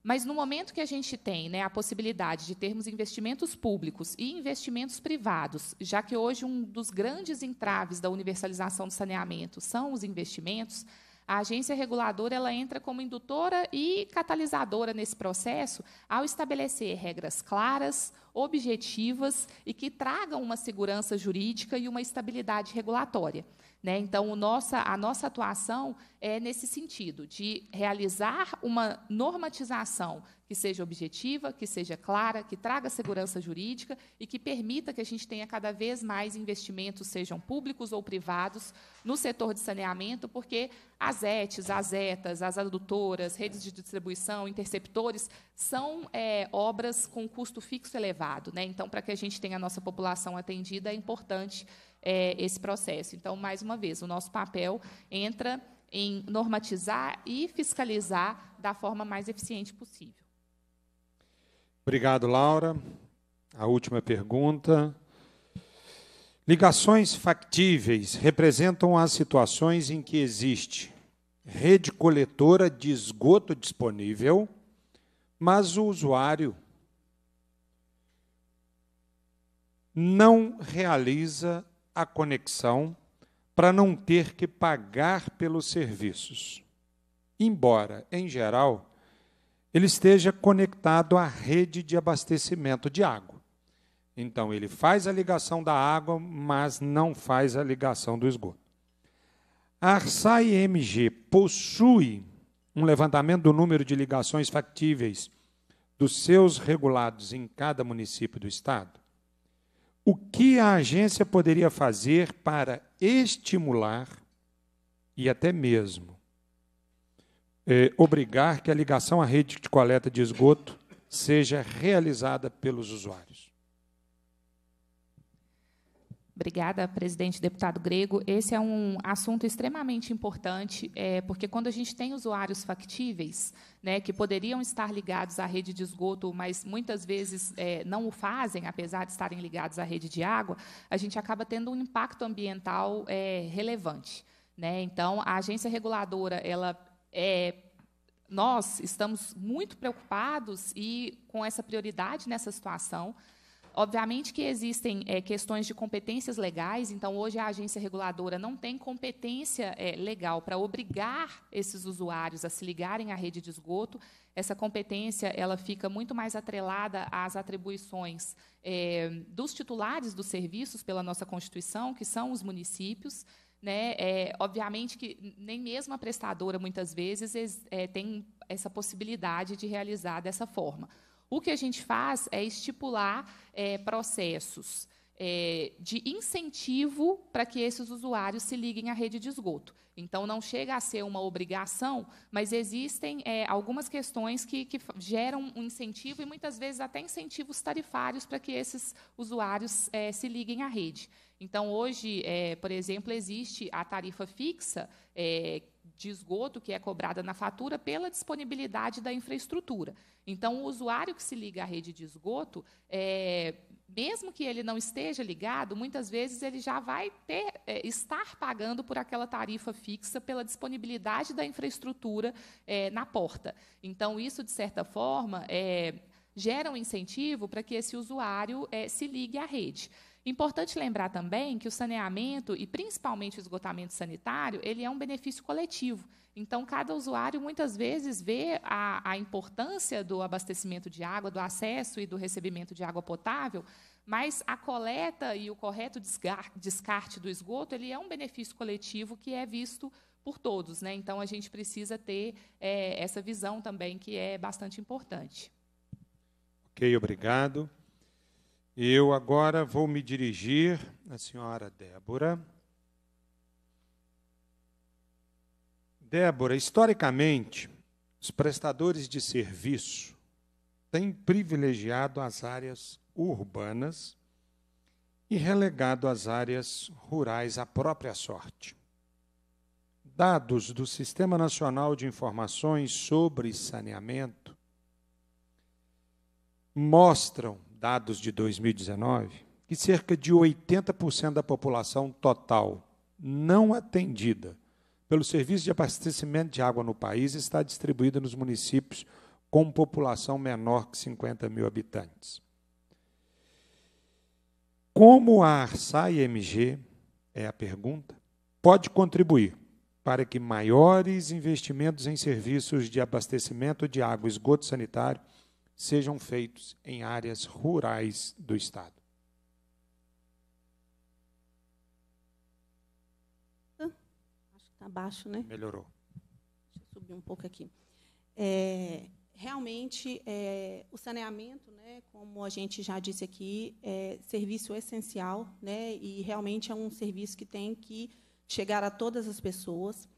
Mas no momento que a gente tem né, a possibilidade de termos investimentos públicos e investimentos privados, já que hoje um dos grandes entraves da universalização do saneamento são os investimentos, a agência reguladora ela entra como indutora e catalisadora nesse processo ao estabelecer regras claras, objetivas e que tragam uma segurança jurídica e uma estabilidade regulatória. Né? Então, nossa, a nossa atuação é nesse sentido, de realizar uma normatização que seja objetiva, que seja clara, que traga segurança jurídica e que permita que a gente tenha cada vez mais investimentos, sejam públicos ou privados, no setor de saneamento, porque as ETs, as ETAs, as adutoras, redes de distribuição, interceptores, são é, obras com custo fixo elevado. Né? Então, para que a gente tenha a nossa população atendida, é importante é, esse processo. Então, mais uma vez, o nosso papel entra em normatizar e fiscalizar da forma mais eficiente possível. Obrigado, Laura. A última pergunta. Ligações factíveis representam as situações em que existe rede coletora de esgoto disponível, mas o usuário não realiza a conexão para não ter que pagar pelos serviços. Embora, em geral, ele esteja conectado à rede de abastecimento de água. Então, ele faz a ligação da água, mas não faz a ligação do esgoto. A Arsai MG possui um levantamento do número de ligações factíveis dos seus regulados em cada município do estado? o que a agência poderia fazer para estimular e até mesmo eh, obrigar que a ligação à rede de coleta de esgoto seja realizada pelos usuários. Obrigada, presidente, deputado Grego. Esse é um assunto extremamente importante, é, porque quando a gente tem usuários factíveis, né, que poderiam estar ligados à rede de esgoto, mas muitas vezes é, não o fazem, apesar de estarem ligados à rede de água, a gente acaba tendo um impacto ambiental é, relevante. Né? Então, a agência reguladora, ela é, nós estamos muito preocupados e com essa prioridade nessa situação. Obviamente que existem é, questões de competências legais, então hoje a agência reguladora não tem competência é, legal para obrigar esses usuários a se ligarem à rede de esgoto. Essa competência ela fica muito mais atrelada às atribuições é, dos titulares dos serviços pela nossa Constituição, que são os municípios. Né? É, obviamente que nem mesmo a prestadora, muitas vezes, é, tem essa possibilidade de realizar dessa forma. O que a gente faz é estipular é, processos é, de incentivo para que esses usuários se liguem à rede de esgoto. Então, não chega a ser uma obrigação, mas existem é, algumas questões que, que, geram um incentivo e muitas vezes até incentivos tarifários para que esses usuários é, se liguem à rede. Então, hoje, é, por exemplo, existe a tarifa fixa é, de esgoto que é cobrada na fatura pela disponibilidade da infraestrutura. Então, o usuário que se liga à rede de esgoto, é, mesmo que ele não esteja ligado, muitas vezes ele já vai ter, é, estar pagando por aquela tarifa fixa pela disponibilidade da infraestrutura é, na porta. Então, isso, de certa forma, é, gera um incentivo para que esse usuário é, se ligue à rede. Importante lembrar também que o saneamento e principalmente o esgotamento sanitário, ele é um benefício coletivo. Então, cada usuário muitas vezes vê a, a importância do abastecimento de água, do acesso e do recebimento de água potável, mas a coleta e o correto descarte do esgoto, ele é um benefício coletivo que é visto por todos, né? Então a gente precisa ter é, essa visão também que é bastante importante. Ok, obrigado. Eu agora vou me dirigir à senhora Débora. Débora, historicamente, os prestadores de serviço têm privilegiado as áreas urbanas e relegado as áreas rurais à própria sorte. Dados do Sistema Nacional de Informações sobre Saneamento mostram dados de 2019, que cerca de 80% da população total não atendida pelo serviço de abastecimento de água no país está distribuída nos municípios com população menor que 50 mil habitantes. Como a ARSAI MG, é a pergunta, pode contribuir para que maiores investimentos em serviços de abastecimento de água e esgoto sanitário sejam feitos em áreas rurais do Estado. Acho que está baixo, né? Melhorou. Deixa eu subir um pouco aqui. É, realmente, é, o saneamento, né, como a gente já disse aqui, é serviço essencial, né, e realmente é um serviço que tem que chegar a todas as pessoas.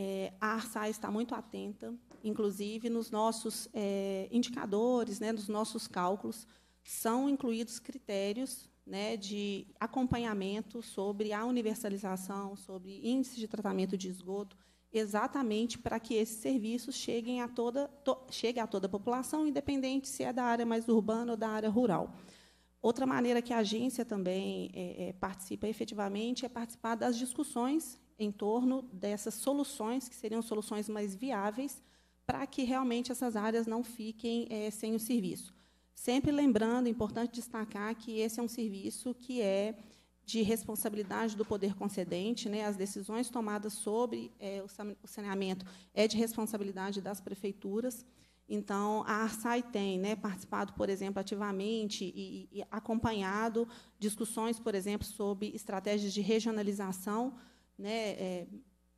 É, a ARSAI está muito atenta, inclusive nos nossos é, indicadores, né, nos nossos cálculos, são incluídos critérios né, de acompanhamento sobre a universalização, sobre índice de tratamento de esgoto, exatamente para que esses serviços cheguem a toda, to, chegue a toda a população, independente se é da área mais urbana ou da área rural. Outra maneira que a agência também é, é participa efetivamente é participar das discussões em torno dessas soluções, que seriam soluções mais viáveis, para que realmente essas áreas não fiquem é, sem o serviço. Sempre lembrando, é importante destacar que esse é um serviço que é de responsabilidade do poder concedente, né? as decisões tomadas sobre é, o saneamento é de responsabilidade das prefeituras. Então, a ARSAI tem né, participado, por exemplo, ativamente e, e acompanhado discussões, por exemplo, sobre estratégias de regionalização né, é,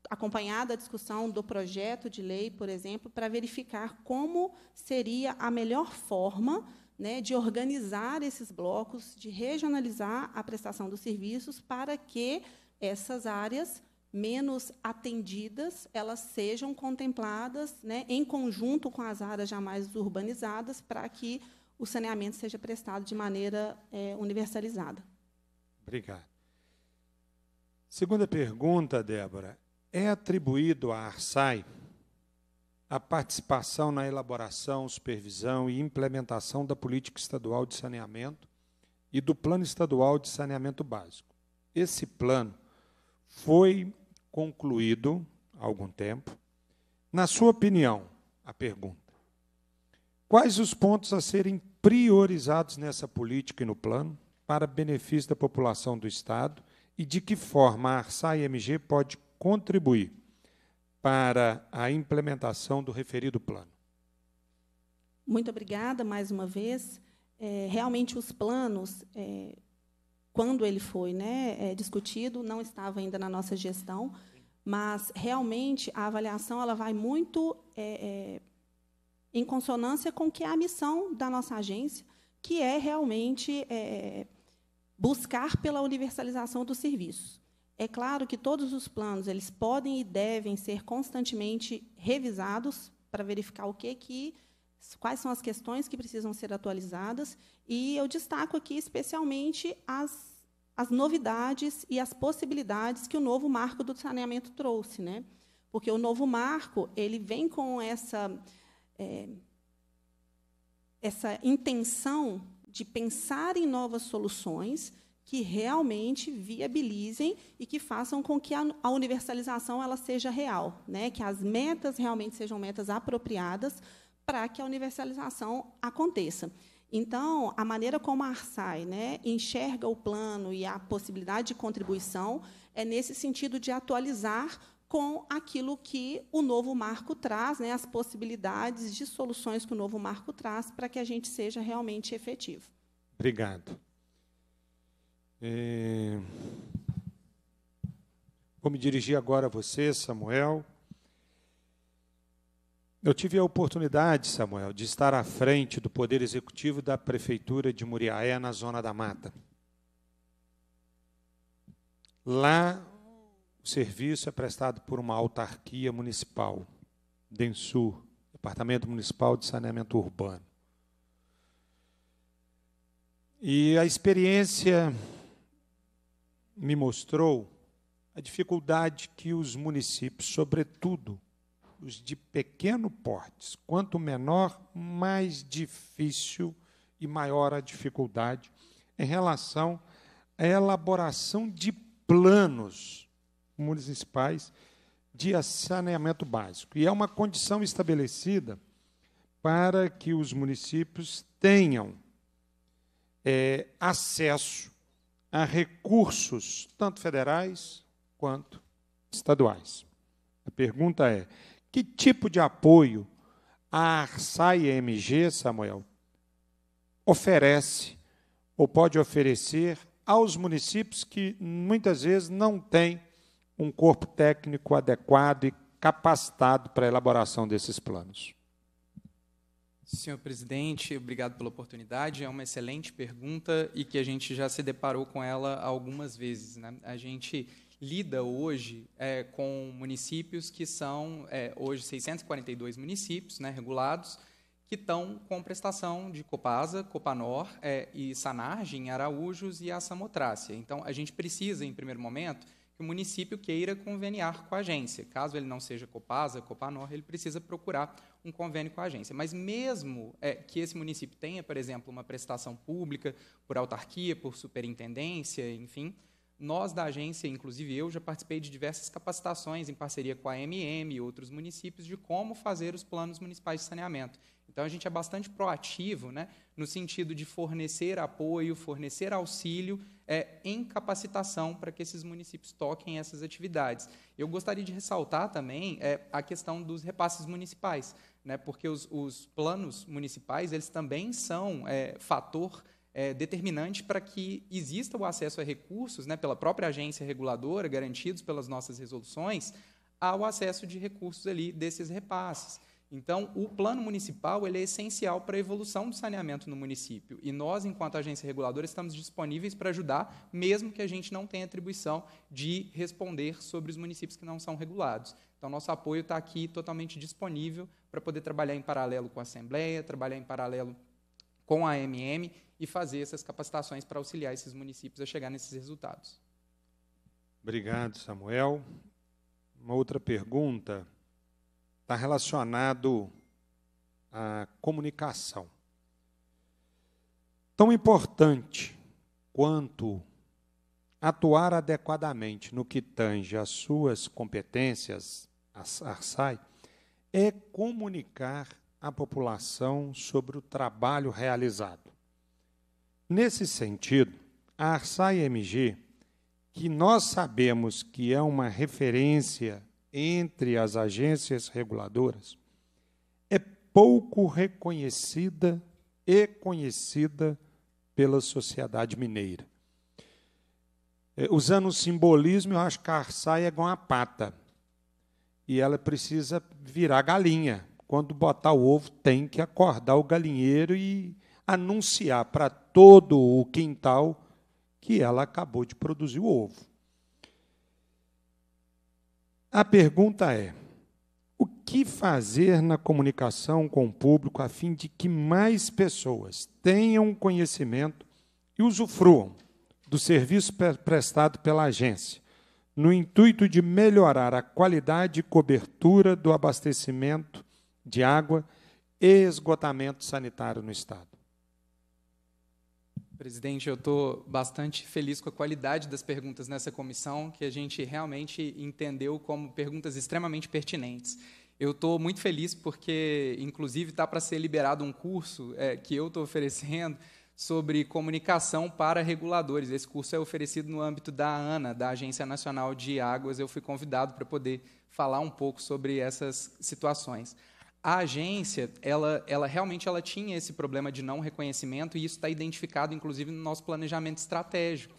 acompanhada a discussão do projeto de lei, por exemplo, para verificar como seria a melhor forma né, de organizar esses blocos, de regionalizar a prestação dos serviços para que essas áreas menos atendidas elas sejam contempladas né, em conjunto com as áreas jamais urbanizadas para que o saneamento seja prestado de maneira é, universalizada. Obrigado. Segunda pergunta, Débora. É atribuído à ARSAI a participação na elaboração, supervisão e implementação da política estadual de saneamento e do Plano Estadual de Saneamento Básico. Esse plano foi concluído há algum tempo. Na sua opinião, a pergunta: quais os pontos a serem priorizados nessa política e no plano para benefício da população do Estado e de que forma a Arsa IMG pode contribuir para a implementação do referido plano. Muito obrigada mais uma vez. É, realmente os planos, é, quando ele foi né, é, discutido, não estava ainda na nossa gestão, mas realmente a avaliação ela vai muito é, é, em consonância com que é a missão da nossa agência, que é realmente é, buscar pela universalização dos serviços. É claro que todos os planos eles podem e devem ser constantemente revisados para verificar o que que quais são as questões que precisam ser atualizadas e eu destaco aqui especialmente as as novidades e as possibilidades que o novo marco do saneamento trouxe, né? Porque o novo marco ele vem com essa é, essa intenção de pensar em novas soluções que realmente viabilizem e que façam com que a, a universalização ela seja real, né? que as metas realmente sejam metas apropriadas para que a universalização aconteça. Então, a maneira como a Arsai né, enxerga o plano e a possibilidade de contribuição é nesse sentido de atualizar com aquilo que o novo marco traz, né, as possibilidades de soluções que o novo marco traz para que a gente seja realmente efetivo. Obrigado. É... Vou me dirigir agora a você, Samuel. Eu tive a oportunidade, Samuel, de estar à frente do Poder Executivo da Prefeitura de Muriaé, na Zona da Mata. Lá serviço é prestado por uma autarquia municipal, DENSUR, Departamento Municipal de Saneamento Urbano. E a experiência me mostrou a dificuldade que os municípios, sobretudo os de pequeno porte, quanto menor, mais difícil e maior a dificuldade em relação à elaboração de planos municipais de saneamento básico. E é uma condição estabelecida para que os municípios tenham é, acesso a recursos, tanto federais quanto estaduais. A pergunta é: que tipo de apoio a ARSAI MG, Samuel, oferece ou pode oferecer aos municípios que muitas vezes não têm um corpo técnico adequado e capacitado para a elaboração desses planos. Senhor presidente, obrigado pela oportunidade. É uma excelente pergunta e que a gente já se deparou com ela algumas vezes. Né? A gente lida hoje é, com municípios que são, é, hoje, 642 municípios né, regulados, que estão com prestação de Copasa, Copanor é, e Sanarge em Araújos e a Samotrácia. Então, a gente precisa, em primeiro momento, que o município queira conveniar com a agência. Caso ele não seja Copasa, Copanor, ele precisa procurar um convênio com a agência. Mas mesmo é, que esse município tenha, por exemplo, uma prestação pública por autarquia, por superintendência, enfim, nós da agência, inclusive eu, já participei de diversas capacitações em parceria com a MM e outros municípios de como fazer os planos municipais de saneamento. Então a gente é bastante proativo, né, no sentido de fornecer apoio, fornecer auxílio é, em capacitação para que esses municípios toquem essas atividades. Eu gostaria de ressaltar também é, a questão dos repasses municipais, né, porque os, os planos municipais eles também são é, fator é, determinante para que exista o acesso a recursos, né, pela própria agência reguladora, garantidos pelas nossas resoluções, ao acesso de recursos ali desses repasses. Então, o plano municipal ele é essencial para a evolução do saneamento no município. E nós, enquanto agência reguladora, estamos disponíveis para ajudar, mesmo que a gente não tenha atribuição de responder sobre os municípios que não são regulados. Então, nosso apoio está aqui totalmente disponível para poder trabalhar em paralelo com a Assembleia, trabalhar em paralelo com a AMM e fazer essas capacitações para auxiliar esses municípios a chegar nesses resultados. Obrigado, Samuel. Uma outra pergunta está relacionado à comunicação. Tão importante quanto atuar adequadamente no que tange às suas competências, a SAI, é comunicar à população sobre o trabalho realizado. Nesse sentido, a ARSAI-MG, que nós sabemos que é uma referência entre as agências reguladoras é pouco reconhecida e conhecida pela sociedade mineira. Usando é, o simbolismo, eu acho que a arçaia é uma pata. E ela precisa virar galinha. Quando botar o ovo, tem que acordar o galinheiro e anunciar para todo o quintal que ela acabou de produzir o ovo. A pergunta é: o que fazer na comunicação com o público a fim de que mais pessoas tenham conhecimento e usufruam do serviço prestado pela agência, no intuito de melhorar a qualidade e cobertura do abastecimento de água e esgotamento sanitário no Estado? Presidente, eu estou bastante feliz com a qualidade das perguntas nessa comissão, que a gente realmente entendeu como perguntas extremamente pertinentes. Eu estou muito feliz porque, inclusive, está para ser liberado um curso é, que eu estou oferecendo sobre comunicação para reguladores. Esse curso é oferecido no âmbito da ANA, da Agência Nacional de Águas. Eu fui convidado para poder falar um pouco sobre essas situações a agência, ela, ela realmente ela tinha esse problema de não reconhecimento e isso está identificado, inclusive, no nosso planejamento estratégico.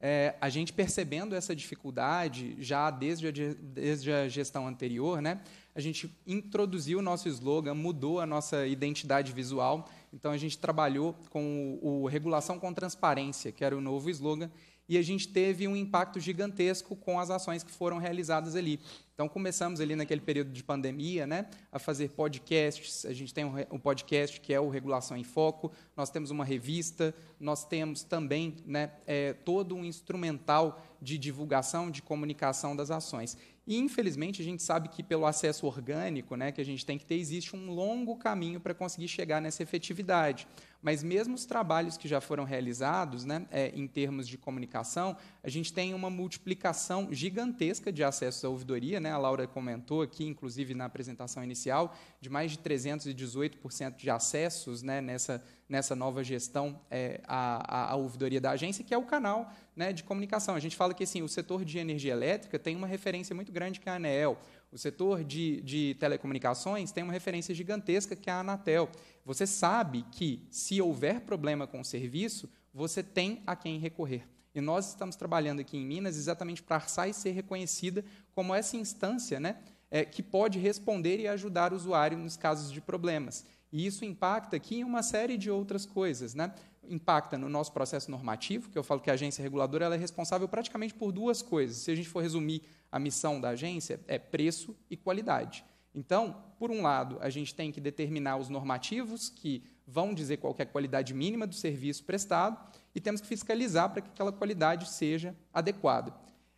É, a gente percebendo essa dificuldade já desde a, desde a gestão anterior, né, a gente introduziu o nosso slogan, mudou a nossa identidade visual. Então, a gente trabalhou com o, o Regulação com Transparência, que era o novo slogan, e a gente teve um impacto gigantesco com as ações que foram realizadas ali. Então, começamos ali naquele período de pandemia né, a fazer podcasts. A gente tem um, podcast que é o Regulação em Foco, nós temos uma revista, nós temos também né, é, todo um instrumental de divulgação, de comunicação das ações. E, infelizmente, a gente sabe que, pelo acesso orgânico né, que a gente tem que ter, existe um longo caminho para conseguir chegar nessa efetividade mas mesmo os trabalhos que já foram realizados, né, é, em termos de comunicação, a gente tem uma multiplicação gigantesca de acessos à ouvidoria. Né? A Laura comentou aqui, inclusive na apresentação inicial, de mais de 318% de acessos né, nessa, nessa nova gestão é, à, à ouvidoria da agência, que é o canal né, de comunicação. A gente fala que assim, o setor de energia elétrica tem uma referência muito grande que é a ANEEL. O setor de, de telecomunicações tem uma referência gigantesca que é a Anatel. Você sabe que, se houver problema com o serviço, você tem a quem recorrer. E nós estamos trabalhando aqui em Minas exatamente para a e ser reconhecida como essa instância né, é, que pode responder e ajudar o usuário nos casos de problemas. E isso impacta aqui em uma série de outras coisas. Né? Impacta no nosso processo normativo, que eu falo que a agência reguladora ela é responsável praticamente por duas coisas. Se a gente for resumir a missão da agência é preço e qualidade. Então, por um lado, a gente tem que determinar os normativos que vão dizer qual é a qualidade mínima do serviço prestado e temos que fiscalizar para que aquela qualidade seja adequada.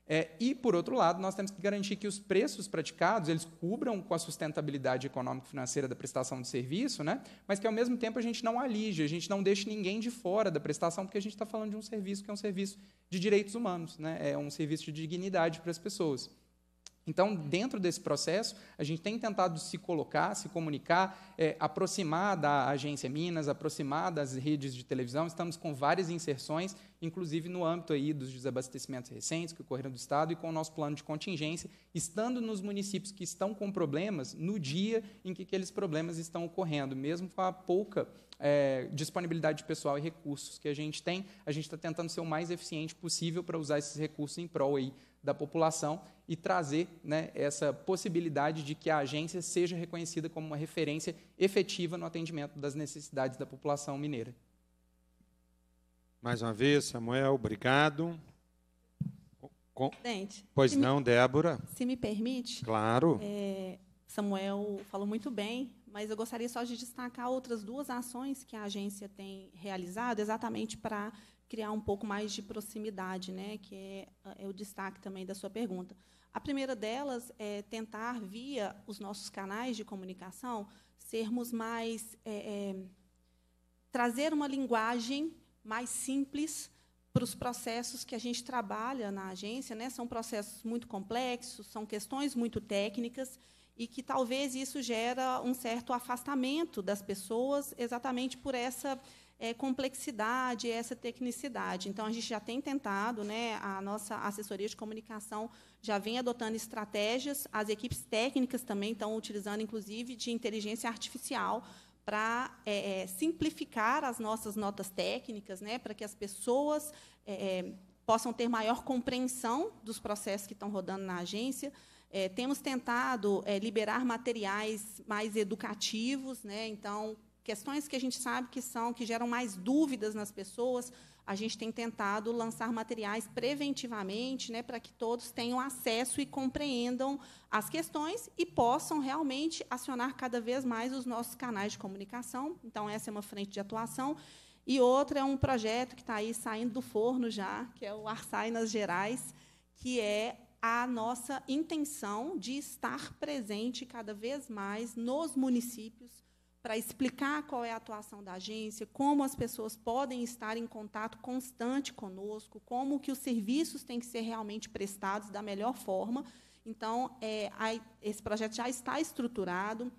É, e, por outro lado, nós temos que garantir que os preços praticados eles cubram com a sustentabilidade econômica e financeira da prestação de serviço, né? mas que, ao mesmo tempo, a gente não alige, a gente não deixe ninguém de fora da prestação, porque a gente está falando de um serviço que é um serviço de direitos humanos, né? é um serviço de dignidade para as pessoas. Então, dentro desse processo, a gente tem tentado se colocar, se comunicar, é, aproximar da agência Minas, aproximar das redes de televisão. Estamos com várias inserções, inclusive no âmbito aí dos desabastecimentos recentes que ocorreram do Estado e com o nosso plano de contingência, estando nos municípios que estão com problemas no dia em que aqueles problemas estão ocorrendo, mesmo com a pouca é, disponibilidade de pessoal e recursos que a gente tem. A gente está tentando ser o mais eficiente possível para usar esses recursos em prol aí da população e trazer né, essa possibilidade de que a agência seja reconhecida como uma referência efetiva no atendimento das necessidades da população mineira. Mais uma vez, Samuel, obrigado. Com... Pois não, me... Débora? Se me permite. Claro. É, Samuel falou muito bem, mas eu gostaria só de destacar outras duas ações que a agência tem realizado, exatamente para criar um pouco mais de proximidade, né, que é, é, é, o destaque também da sua pergunta. A primeira delas é tentar, via os nossos canais de comunicação, sermos mais. É, é, trazer uma linguagem mais simples para os processos que a gente trabalha na agência. Né? São processos muito complexos, são questões muito técnicas e que talvez isso gera um certo afastamento das pessoas exatamente por essa é, complexidade, essa tecnicidade. Então, a gente já tem tentado, né, a nossa assessoria de comunicação já vem adotando estratégias, as equipes técnicas também estão utilizando, inclusive, de inteligência artificial para é, eh, eh, simplificar as nossas notas técnicas, né, para que as pessoas é, possam ter maior compreensão dos processos que estão rodando na agência, é, temos tentado é, liberar materiais mais educativos, né? então, questões que a gente sabe que são, que geram mais dúvidas nas pessoas, a gente tem tentado lançar materiais preventivamente, né, para que todos tenham acesso e compreendam as questões e possam realmente acionar cada vez mais os nossos canais de comunicação. Então, essa é uma frente de atuação. E outra é um projeto que está aí saindo do forno já, que é o nas Gerais, que é a nossa intenção de estar presente cada vez mais nos municípios para explicar qual é a atuação da agência, como as pessoas podem estar em contato constante conosco, como que os serviços têm que ser realmente prestados da melhor forma. Então, é, a, esse projeto já está estruturado,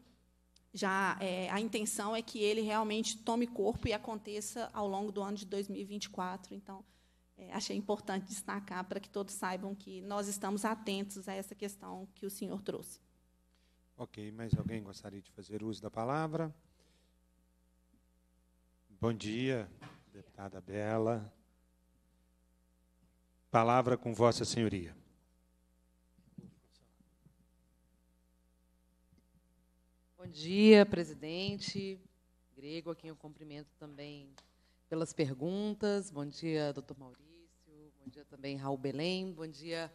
já é, a intenção é que ele realmente tome corpo e aconteça ao longo do ano de 2024. Então, é, achei importante destacar para que todos saibam que nós estamos atentos a essa questão que o senhor trouxe. Ok, mais alguém gostaria de fazer uso da palavra? Bom dia, deputada Bela. Palavra com Vossa Senhoria. Bom dia, presidente. Grego, a quem eu cumprimento também pelas perguntas. Bom dia, doutor Maurício. Bom dia também, Raul Belém. Bom dia,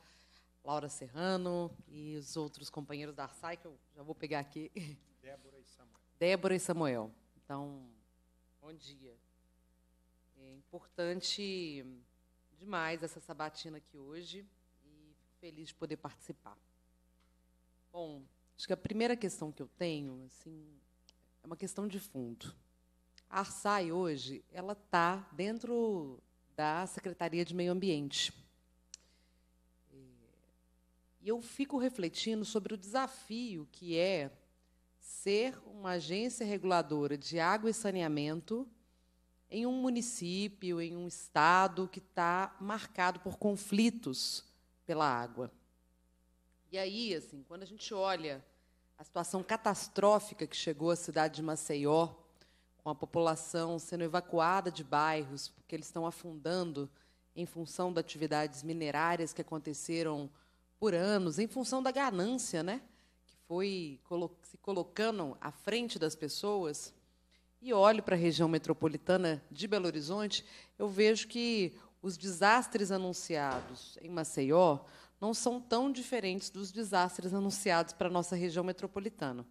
Laura Serrano e os outros companheiros da SAI, que eu já vou pegar aqui. Débora e Samuel. Débora e Samuel. Então, bom dia. É importante demais essa sabatina aqui hoje e fico feliz de poder participar. Bom, acho que a primeira questão que eu tenho, assim, é uma questão de fundo. A Arsai hoje, ela está dentro da Secretaria de Meio Ambiente. E eu fico refletindo sobre o desafio que é ser uma agência reguladora de água e saneamento em um município, em um estado que está marcado por conflitos pela água. E aí, assim, quando a gente olha a situação catastrófica que chegou à cidade de Maceió com a população sendo evacuada de bairros, porque eles estão afundando em função de atividades minerárias que aconteceram por anos, em função da ganância, né? Que foi se colocando à frente das pessoas. E olho para a região metropolitana de Belo Horizonte, eu vejo que os desastres anunciados em Maceió não são tão diferentes dos desastres anunciados para a nossa região metropolitana.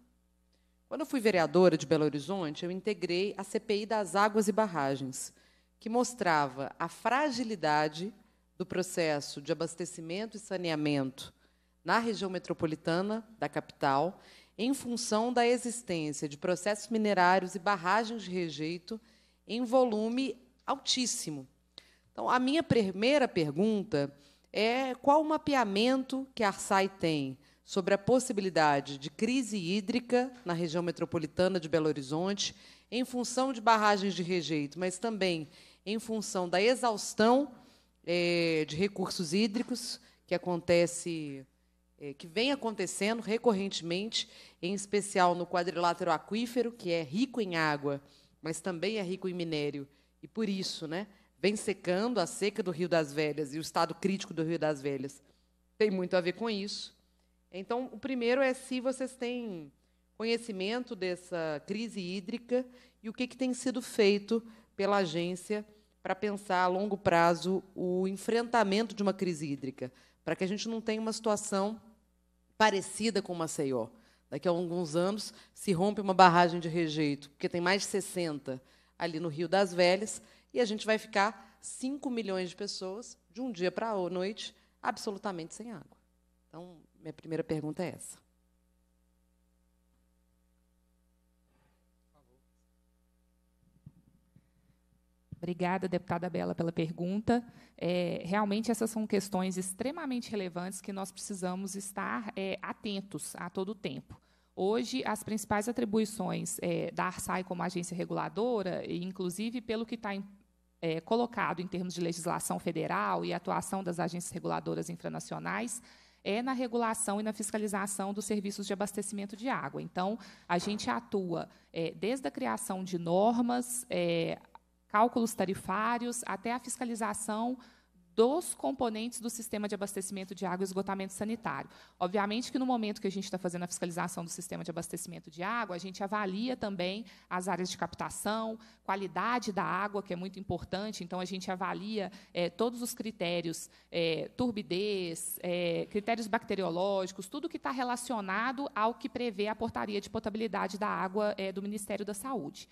Quando eu fui vereadora de Belo Horizonte, eu integrei a CPI das Águas e Barragens, que mostrava a fragilidade do processo de abastecimento e saneamento na região metropolitana da capital, em função da existência de processos minerários e barragens de rejeito em volume altíssimo. Então, a minha primeira pergunta é qual o mapeamento que a Arsai tem sobre a possibilidade de crise hídrica na região metropolitana de Belo Horizonte, em função de barragens de rejeito, mas também em função da exaustão é, de recursos hídricos que acontece eh, que vem acontecendo recorrentemente, em especial no quadrilátero aquífero, que é rico em água, mas também é rico em minério. E por isso, né, vem secando a seca do Rio das Velhas e o estado crítico do Rio das Velhas. Tem muito a ver com isso. Então, o primeiro é se vocês têm conhecimento dessa crise hídrica e o que, que tem sido feito pela agência para pensar a longo prazo o enfrentamento de uma crise hídrica, para que a gente não tenha uma situação parecida com Maceió. Daqui a alguns anos, se rompe uma barragem de rejeito, porque tem mais de 60 ali no Rio das Velhas, e a gente vai ficar 5 milhões de pessoas, de um dia para a noite, absolutamente sem água. Então, minha primeira pergunta é essa. Obrigada, deputada Bela, pela pergunta. É, realmente, essas são questões extremamente relevantes que nós precisamos estar é, atentos a todo o tempo. Hoje, as principais atribuições é, da ARSAI como agência reguladora, e inclusive pelo que está é, colocado em termos de legislação federal e atuação das agências reguladoras infranacionais, é na regulação e na fiscalização dos serviços de abastecimento de água. Então, a gente atua é, desde a criação de normas, é, cálculos tarifários, até a fiscalização dos componentes do sistema de abastecimento de água e esgotamento sanitário. Obviamente que no momento que a gente está fazendo a fiscalização do sistema de abastecimento de água, a gente avalia também as áreas de captação, qualidade da água, que é muito importante, então a gente avalia é, todos os critérios, é, turbidez, é, critérios bacteriológicos, tudo que está relacionado ao que prevê a portaria de potabilidade da água do Ministério da Saúde.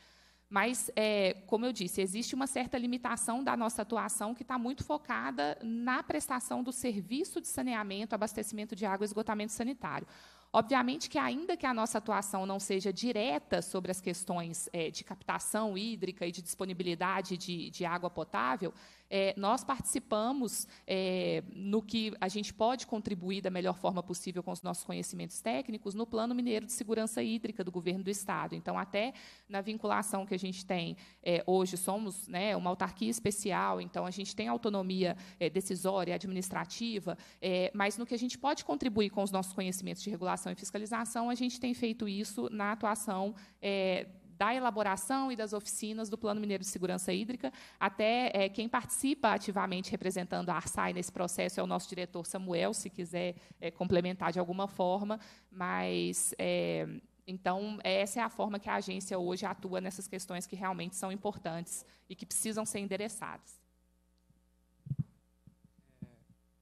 Mas, é, como eu disse, existe uma certa limitação da nossa atuação que está muito focada na prestação do serviço de saneamento, abastecimento de água e esgotamento sanitário. Obviamente que, ainda que a nossa atuação não seja direta sobre as questões é, de captação hídrica e de disponibilidade de, de água potável, é, nós participamos é, no que a gente pode contribuir da melhor forma possível com os nossos conhecimentos técnicos no Plano Mineiro de Segurança Hídrica do Governo do Estado. Então, até na vinculação que a gente tem é, hoje, somos né, uma autarquia especial, então a gente tem autonomia é, decisória, administrativa, é, mas no que a gente pode contribuir com os nossos conhecimentos de regulação e fiscalização, a gente tem feito isso na atuação é, da elaboração e das oficinas do Plano Mineiro de Segurança Hídrica, até é, quem participa ativamente representando a ARSAI nesse processo é o nosso diretor Samuel, se quiser é, complementar de alguma forma, mas eh, então, essa é a forma que a agência hoje atua nessas questões que realmente são importantes e que precisam ser endereçadas. É,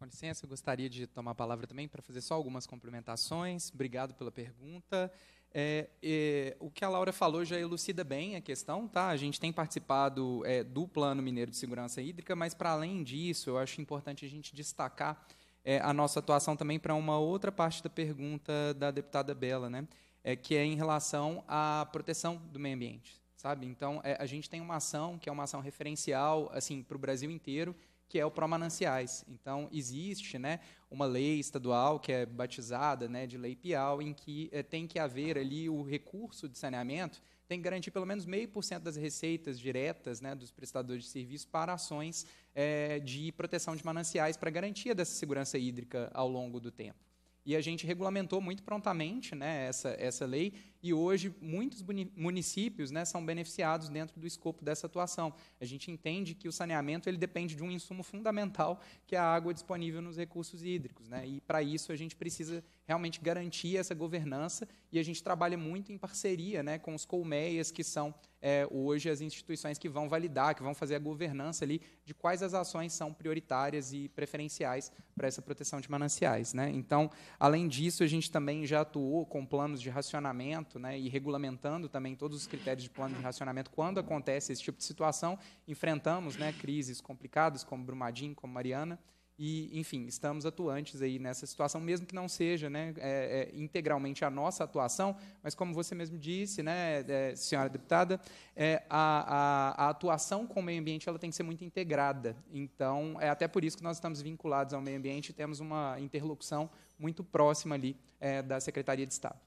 com licença, eu gostaria de tomar a palavra também para fazer só algumas complementações. Obrigado pela pergunta. É, é, o que a Laura falou já elucida bem a questão, tá? A gente tem participado é, do Plano Mineiro de Segurança Hídrica, mas para além disso, eu acho importante a gente destacar é, a nossa atuação também para uma outra parte da pergunta da deputada Bela, né? É, que é em relação à proteção do meio ambiente, sabe? Então, é, a gente tem uma ação que é uma ação referencial, assim, para o Brasil inteiro, que é o Pró-Mananciais. Então, existe né, uma lei estadual que é batizada né, de Lei Piau, em que eh, tem que haver ali o recurso de saneamento, tem que garantir pelo menos meio por cento das receitas diretas né, dos prestadores de serviço para ações eh, de proteção de mananciais, para garantia dessa segurança hídrica ao longo do tempo. E a gente regulamentou muito prontamente né, essa, essa lei, e hoje muitos municípios né, são beneficiados dentro do escopo dessa atuação. A gente entende que o saneamento ele depende de um insumo fundamental, que é a água disponível nos recursos hídricos. Né? E, para isso, a gente precisa realmente garantir essa governança e a gente trabalha muito em parceria né, com os colmeias, que são é, hoje as instituições que vão validar, que vão fazer a governança ali de quais as ações são prioritárias e preferenciais para essa proteção de mananciais. Né? Então, além disso, a gente também já atuou com planos de racionamento né, e regulamentando também todos os critérios de plano de racionamento quando acontece esse tipo de situação, enfrentamos né, crises complicadas como Brumadinho, como Mariana, e, enfim, estamos atuantes aí nessa situação, mesmo que não seja né, é, é, integralmente a nossa atuação, mas como você mesmo disse, né, é, senhora deputada, é, a, a, a, atuação com o meio ambiente ela tem que ser muito integrada. Então, é até por isso que nós estamos vinculados ao meio ambiente e temos uma interlocução muito próxima ali é, da Secretaria de Estado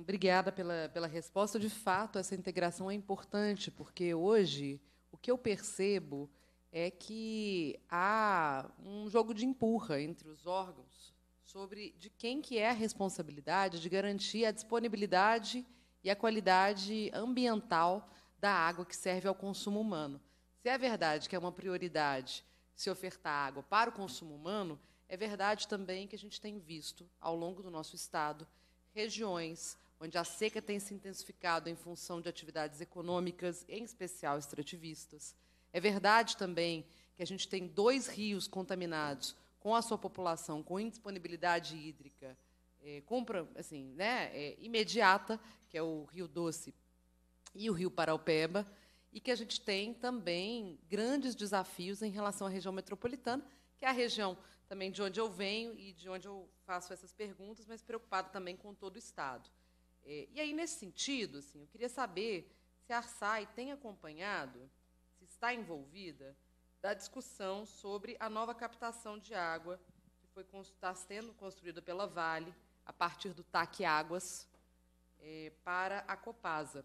obrigada pela, pela resposta. De fato, essa integração é importante, porque hoje o que eu percebo é que há um jogo de empurra entre os órgãos sobre de quem que é a responsabilidade de garantir a disponibilidade e a qualidade ambiental da água que serve ao consumo humano. Se é verdade que é uma prioridade se ofertar água para o consumo humano, é verdade também que a gente tem visto ao longo do nosso estado regiões onde a seca tem se intensificado em função de atividades econômicas, em especial extrativistas. É verdade também que a gente tem dois rios contaminados com a sua população, com indisponibilidade hídrica é, assim, né, é, imediata, que é o Rio Doce e o Rio Paraupeba, e que a gente tem também grandes desafios em relação à região metropolitana, que é a região também de onde eu venho e de onde eu faço essas perguntas, mas preocupado também com todo o Estado. É, e aí, nesse sentido, assim, eu queria saber se a Arsai tem acompanhado, se está envolvida, da discussão sobre a nova captação de água que foi, está sendo construída pela Vale a partir do TAC Águas é, para a Copasa.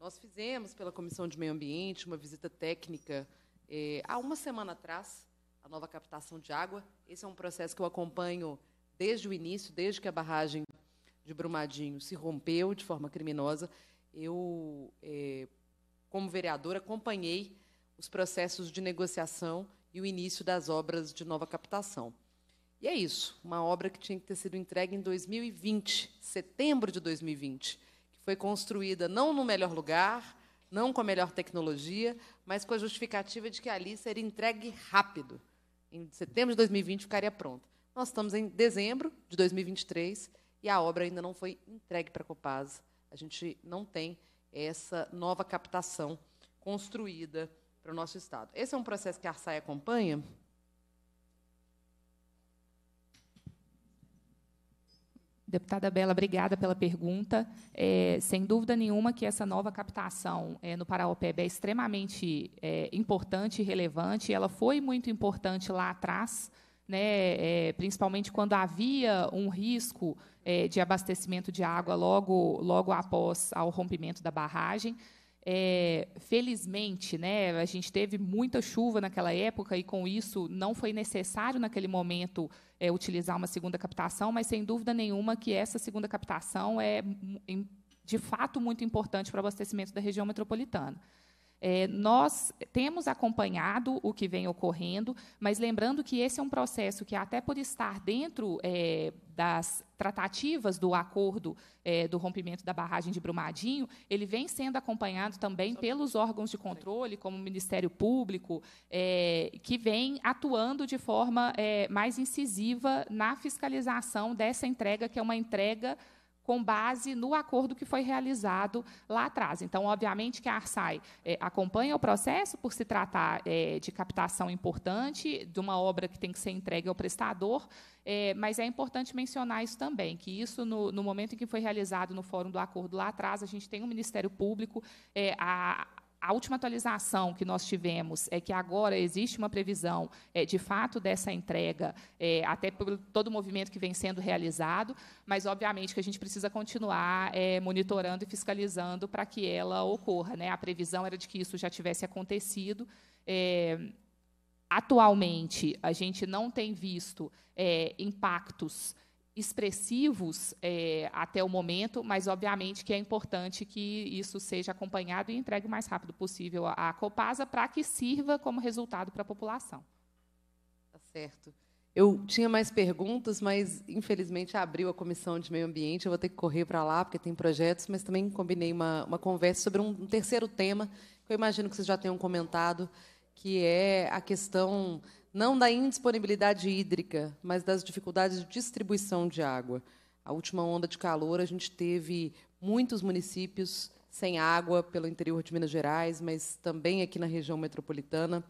Nós fizemos, pela Comissão de Meio Ambiente, uma visita técnica é, há uma semana atrás, a nova captação de água. Esse é um processo que eu acompanho desde o início, desde que a barragem de Brumadinho se rompeu de forma criminosa, eu, é, como vereadora, acompanhei os processos de negociação e o início das obras de nova captação. E é isso, uma obra que tinha que ter sido entregue em 2020, setembro de 2020, que foi construída não no melhor lugar, não com a melhor tecnologia, mas com a justificativa de que ali seria entregue rápido. Em setembro de 2020 ficaria pronta. Nós estamos em dezembro de 2023 e a obra ainda não foi entregue para a Copasa. A gente não tem essa nova captação construída para o nosso Estado. Esse é um processo que a Arsai acompanha. Deputada Bela, obrigada pela pergunta. É, sem dúvida nenhuma que essa nova captação é, no Paraopeb é extremamente é, importante e relevante. Ela foi muito importante lá atrás, né, é, principalmente quando havia um risco é, de abastecimento de água logo, logo após ao rompimento da barragem. É, felizmente, né, a gente teve muita chuva naquela época e, com isso, não foi necessário, naquele momento, é, utilizar uma segunda captação, mas, sem dúvida nenhuma, que essa segunda captação é, de fato, muito importante para o abastecimento da região metropolitana. É, nós temos acompanhado o que vem ocorrendo, mas lembrando que esse é um processo que, até por estar dentro é, das tratativas do acordo é, do rompimento da barragem de Brumadinho, ele vem sendo acompanhado também pelos órgãos de controle, como o Ministério Público, é, que vem atuando de forma é, mais incisiva na fiscalização dessa entrega, que é uma entrega com base no acordo que foi realizado lá atrás. Então, obviamente que a Arsai é, acompanha o processo por se tratar é, de captação importante, de uma obra que tem que ser entregue ao prestador, é, mas é importante mencionar isso também, que isso, no, no, momento em que foi realizado no Fórum do Acordo lá atrás, a gente tem o um Ministério Público, é, a, a última atualização que nós tivemos é que agora existe uma previsão, é, de fato, dessa entrega, é, até por todo o movimento que vem sendo realizado, mas, obviamente, que a gente precisa continuar é, monitorando e fiscalizando para que ela ocorra. Né? A previsão era de que isso já tivesse acontecido. É, atualmente, a gente não tem visto é, impactos expressivos é, até o momento, mas obviamente que é importante que isso seja acompanhado e entregue o mais rápido possível à Copasa para que sirva como resultado para a população. Tá certo. Eu tinha mais perguntas, mas infelizmente abriu a comissão de meio ambiente. Eu vou ter que correr para lá porque tem projetos, mas também combinei uma, uma conversa sobre um, um terceiro tema que eu imagino que vocês já tenham comentado, que é a questão não da indisponibilidade hídrica, mas das dificuldades de distribuição de água. A última onda de calor, a gente teve muitos municípios sem água pelo interior de Minas Gerais, mas também aqui na região metropolitana.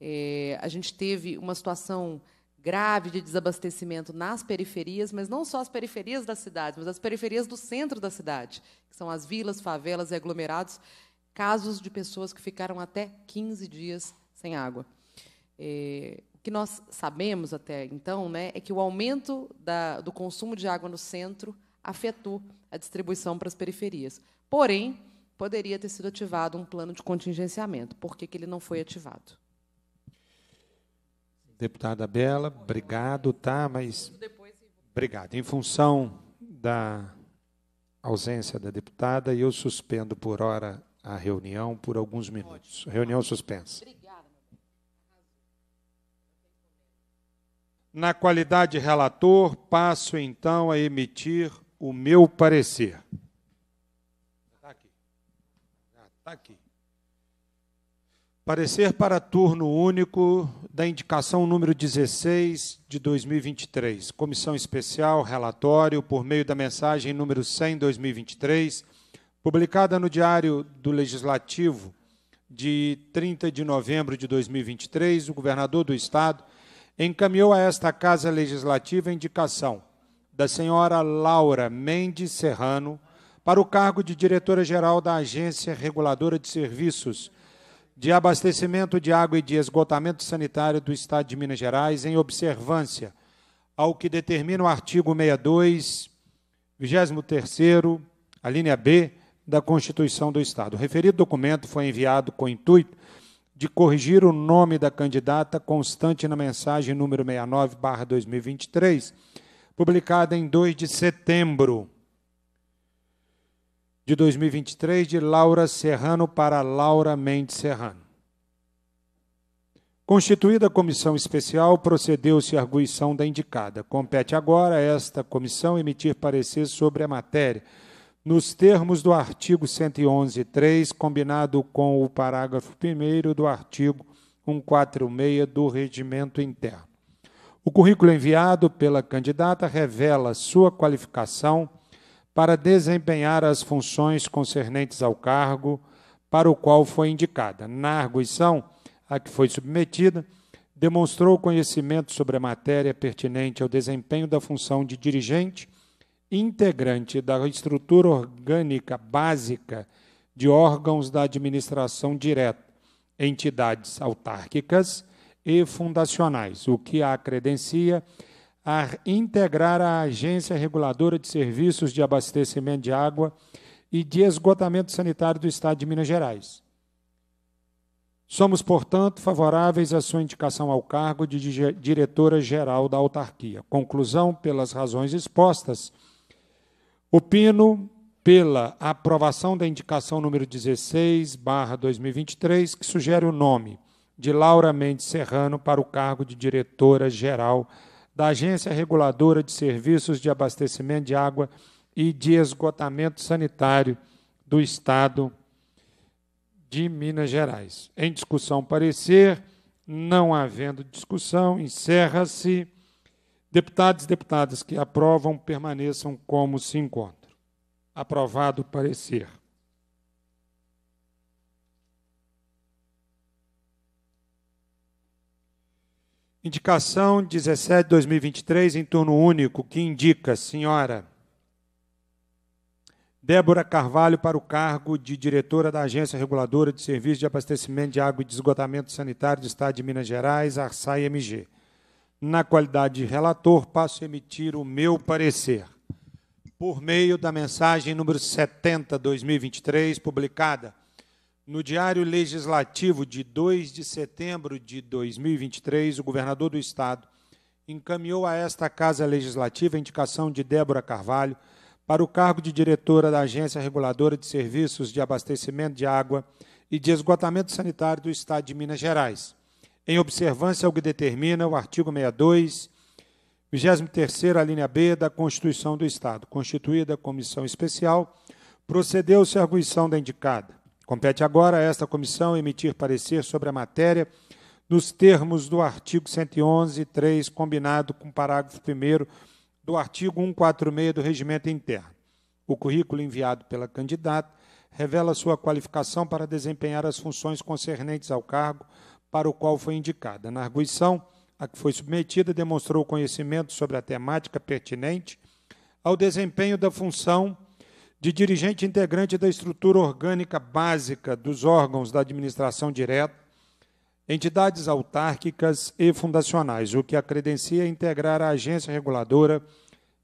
É, a gente teve uma situação grave de desabastecimento nas periferias, mas não só as periferias das cidades, mas as periferias do centro da cidade, que são as vilas, favelas e aglomerados, casos de pessoas que ficaram até 15 dias sem água. É, o que nós sabemos até então né, é que o aumento da, do consumo de água no centro afetou a distribuição para as periferias. Porém, poderia ter sido ativado um plano de contingenciamento. Por que, que ele não foi ativado? Deputada Bela, obrigado, tá? Mas. Obrigado. Em função da ausência da deputada, eu suspendo por hora a reunião por alguns minutos. Reunião suspensa. Na qualidade de relator, passo então a emitir o meu parecer. Está aqui. Está ah, aqui. Parecer para turno único da indicação número 16 de 2023. Comissão Especial, relatório, por meio da mensagem número 100 2023, publicada no Diário do Legislativo de 30 de novembro de 2023, o governador do Estado encaminhou a esta Casa Legislativa a indicação da senhora Laura Mendes Serrano para o cargo de diretora-geral da Agência Reguladora de Serviços de Abastecimento de Água e de Esgotamento Sanitário do Estado de Minas Gerais, em observância ao que determina o artigo 62, 23, a linha B da Constituição do Estado. O referido documento foi enviado com intuito de corrigir o nome da candidata constante na mensagem número 69/2023, publicada em 2 de setembro de 2023 de Laura Serrano para Laura Mendes Serrano. Constituída a comissão especial, procedeu-se à arguição da indicada. Compete agora a esta comissão emitir parecer sobre a matéria nos termos do artigo 111.3, combinado com o parágrafo 1 do artigo 146 do Regimento Interno. O currículo enviado pela candidata revela sua qualificação para desempenhar as funções concernentes ao cargo para o qual foi indicada. Na arguição a que foi submetida, demonstrou conhecimento sobre a matéria pertinente ao desempenho da função de dirigente integrante da estrutura orgânica básica de órgãos da administração direta, entidades autárquicas e fundacionais, o que a credencia a integrar a Agência Reguladora de Serviços de Abastecimento de Água e de Esgotamento Sanitário do Estado de Minas Gerais. Somos, portanto, favoráveis à sua indicação ao cargo de diretora-geral da autarquia. Conclusão, pelas razões expostas, Opino pela aprovação da indicação número 16, barra 2023, que sugere o nome de Laura Mendes Serrano para o cargo de diretora-geral da Agência Reguladora de Serviços de Abastecimento de Água e de Esgotamento Sanitário do Estado de Minas Gerais. Em discussão, parecer. Não havendo discussão, encerra-se Deputados e deputadas que aprovam permaneçam como se encontram. Aprovado o parecer. Indicação 17 2023 em turno único, que indica senhora Débora Carvalho para o cargo de diretora da Agência Reguladora de Serviços de Abastecimento de Água e de Esgotamento Sanitário do Estado de Minas Gerais, Arsai MG na qualidade de relator, passo a emitir o meu parecer. Por meio da mensagem número 70/2023, publicada no Diário Legislativo de 2 de setembro de 2023, o governador do estado encaminhou a esta Casa Legislativa a indicação de Débora Carvalho para o cargo de diretora da Agência Reguladora de Serviços de Abastecimento de Água e de Esgotamento Sanitário do Estado de Minas Gerais em observância ao que determina o artigo 62, 23 a linha B da Constituição do Estado. Constituída a comissão especial, procedeu-se à arguição da indicada. Compete agora a esta comissão emitir parecer sobre a matéria nos termos do artigo 111, 3, combinado com o parágrafo 1 do artigo 146 do Regimento Interno. O currículo enviado pela candidata revela sua qualificação para desempenhar as funções concernentes ao cargo, para o qual foi indicada. Na arguição a que foi submetida, demonstrou conhecimento sobre a temática pertinente ao desempenho da função de dirigente integrante da estrutura orgânica básica dos órgãos da administração direta, entidades autárquicas e fundacionais, o que a credencia integrar a agência reguladora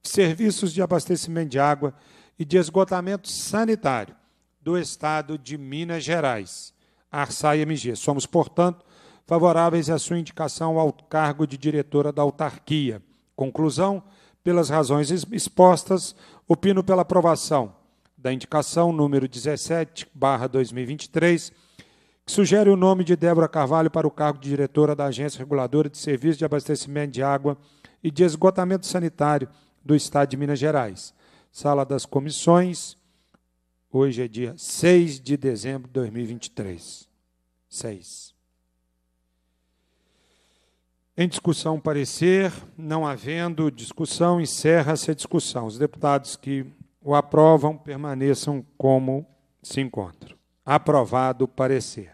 de serviços de abastecimento de água e de esgotamento sanitário do Estado de Minas Gerais, ARSAI-MG. Somos, portanto, favoráveis à sua indicação ao cargo de diretora da autarquia. Conclusão: pelas razões expostas, opino pela aprovação da indicação número 17/2023, que sugere o nome de Débora Carvalho para o cargo de diretora da Agência Reguladora de Serviços de Abastecimento de Água e de Esgotamento Sanitário do Estado de Minas Gerais. Sala das Comissões. Hoje é dia 6 de dezembro de 2023. 6. Em discussão, parecer. Não havendo discussão, encerra-se a discussão. Os deputados que o aprovam permaneçam como se encontram. Aprovado o parecer.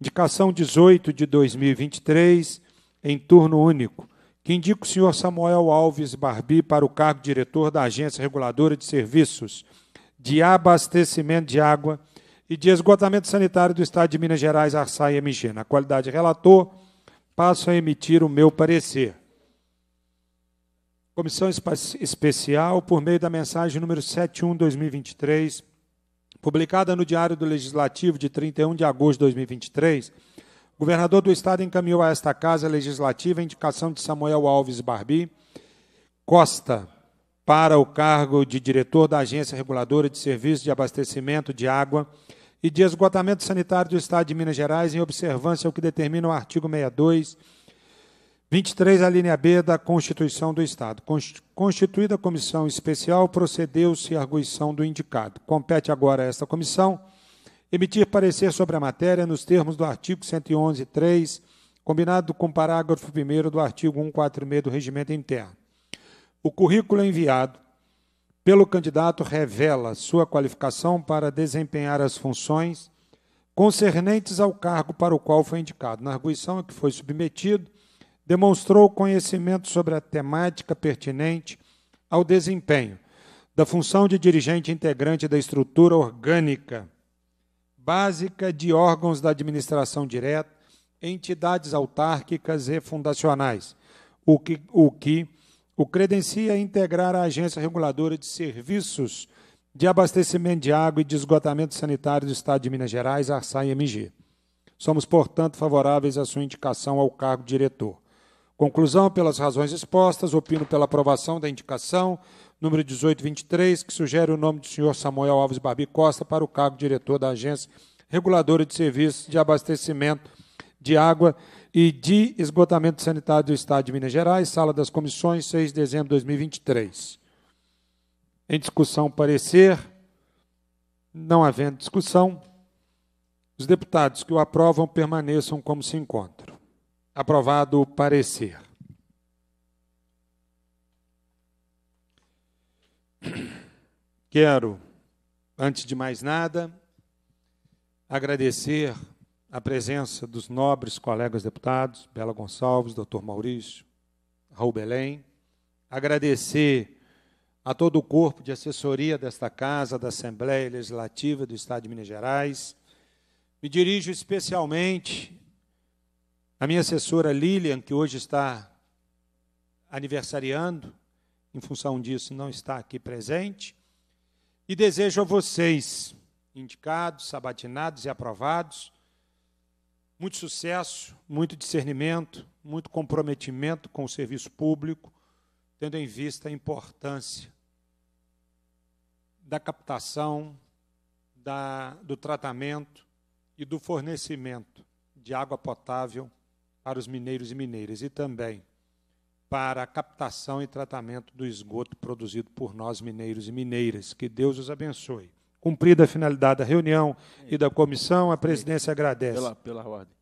Indicação 18 de 2023, em turno único, que indica o senhor Samuel Alves Barbi para o cargo de diretor da Agência Reguladora de Serviços de Abastecimento de Água e de Esgotamento Sanitário do Estado de Minas Gerais, Arsai MG. Na qualidade de relator passo a emitir o meu parecer. Comissão Especial, por meio da mensagem número 71-2023, publicada no Diário do Legislativo de 31 de agosto de 2023, o governador do Estado encaminhou a esta Casa Legislativa a indicação de Samuel Alves Barbi Costa para o cargo de diretor da Agência Reguladora de Serviços de Abastecimento de Água e de esgotamento sanitário do Estado de Minas Gerais em observância ao que determina o artigo 62, 23, a linha B da Constituição do Estado. Constituída a comissão especial, procedeu-se à arguição do indicado. Compete agora a esta comissão emitir parecer sobre a matéria nos termos do artigo 111, 3, combinado com o parágrafo 1 do artigo 146 do Regimento Interno. O currículo é enviado pelo candidato revela sua qualificação para desempenhar as funções concernentes ao cargo para o qual foi indicado. Na arguição a que foi submetido, demonstrou conhecimento sobre a temática pertinente ao desempenho da função de dirigente integrante da estrutura orgânica básica de órgãos da administração direta, entidades autárquicas e fundacionais, o que, o que o credencia a integrar a Agência Reguladora de Serviços de Abastecimento de Água e de Esgotamento Sanitário do Estado de Minas Gerais, ARSAI MG. Somos, portanto, favoráveis à sua indicação ao cargo de diretor. Conclusão, pelas razões expostas, opino pela aprovação da indicação número 1823, que sugere o nome do senhor Samuel Alves Barbi Costa para o cargo de diretor da Agência Reguladora de Serviços de Abastecimento de Água e de esgotamento sanitário do Estado de Minas Gerais, Sala das Comissões, 6 de dezembro de 2023. Em discussão, parecer. Não havendo discussão, os deputados que o aprovam permaneçam como se encontram. Aprovado o parecer. Quero, antes de mais nada, agradecer a presença dos nobres colegas deputados, Bela Gonçalves, doutor Maurício, Raul Belém, agradecer a todo o corpo de assessoria desta Casa, da Assembleia Legislativa do Estado de Minas Gerais. Me dirijo especialmente à minha assessora Lilian, que hoje está aniversariando, em função disso não está aqui presente, e desejo a vocês, indicados, sabatinados e aprovados, muito sucesso, muito discernimento, muito comprometimento com o serviço público, tendo em vista a importância da captação, da, do tratamento e do fornecimento de água potável para os mineiros e mineiras e também para a captação e tratamento do esgoto produzido por nós mineiros e mineiras. Que Deus os abençoe. Cumprida a finalidade da reunião e da comissão, a presidência agradece. Pela, pela ordem.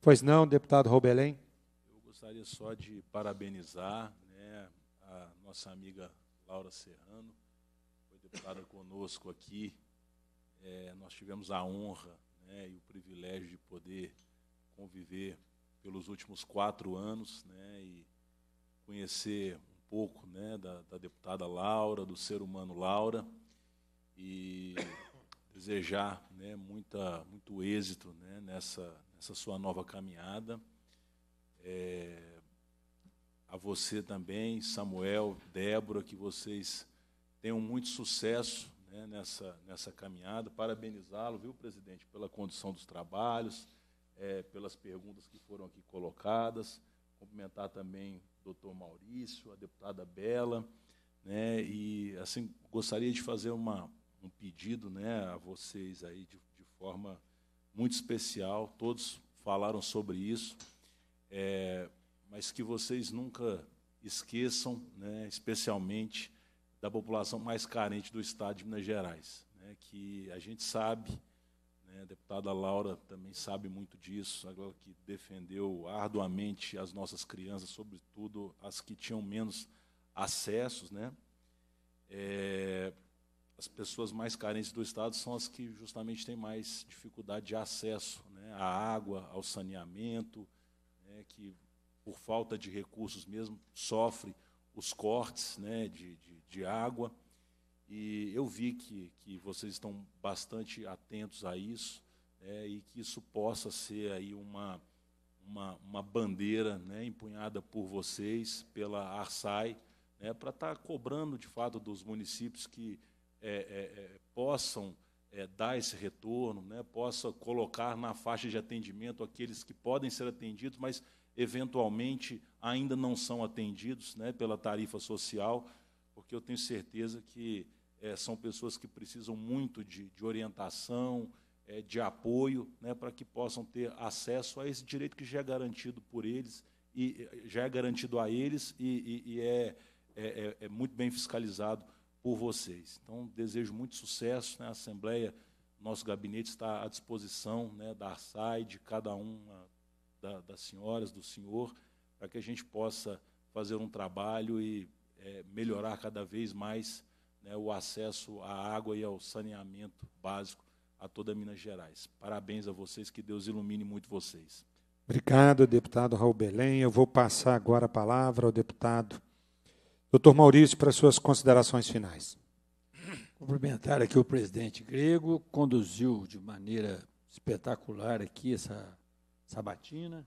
Pois não, deputado Robelém? Eu gostaria só de parabenizar né, a nossa amiga Laura Serrano, foi deputada conosco aqui. É, nós tivemos a honra né, e o privilégio de poder conviver pelos últimos quatro anos né, e conhecer um pouco né, da, da deputada Laura, do ser humano Laura e desejar né, muita, muito êxito né, nessa, nessa sua nova caminhada. É, a você também, Samuel, Débora, que vocês tenham muito sucesso né, nessa, nessa caminhada. Parabenizá-lo, viu, presidente, pela condução dos trabalhos, é, pelas perguntas que foram aqui colocadas. Cumprimentar também o doutor Maurício, a deputada Bela. Né, e assim gostaria de fazer uma um pedido né, a vocês aí de, de forma muito especial. Todos falaram sobre isso, é, mas que vocês nunca esqueçam, né, especialmente da população mais carente do Estado de Minas Gerais, né, que a gente sabe, né, a deputada Laura também sabe muito disso, agora que defendeu arduamente as nossas crianças, sobretudo as que tinham menos acessos, né, é, as pessoas mais carentes do Estado são as que justamente têm mais dificuldade de acesso né, à água, ao saneamento, né, que, por falta de recursos mesmo, sofre os cortes né, de, de, de, água. E eu vi que, que vocês estão bastante atentos a isso é, e que isso possa ser aí uma, uma, uma bandeira né, empunhada por vocês, pela ARSAI, né, para estar tá cobrando, de fato, dos municípios que é, é, é, possam é, dar esse retorno, né, possa colocar na faixa de atendimento aqueles que podem ser atendidos, mas eventualmente ainda não são atendidos né, pela tarifa social, porque eu tenho certeza que é, são pessoas que precisam muito de, de orientação, é, de apoio, né, para que possam ter acesso a esse direito que já é garantido por eles e já é garantido a eles e, e, e é, é, muito bem fiscalizado por vocês. Então, desejo muito sucesso. Né? A Assembleia, nosso gabinete está à disposição né, da ARSAI, de cada uma da, das senhoras, do senhor, para que a gente possa fazer um trabalho e é, melhorar cada vez mais né, o acesso à água e ao saneamento básico a toda Minas Gerais. Parabéns a vocês, que Deus ilumine muito vocês. Obrigado, deputado Raul Belém. Eu vou passar agora a palavra ao deputado Doutor Maurício, para suas considerações finais. Cumprimentar aqui o presidente grego, conduziu de maneira espetacular aqui essa sabatina.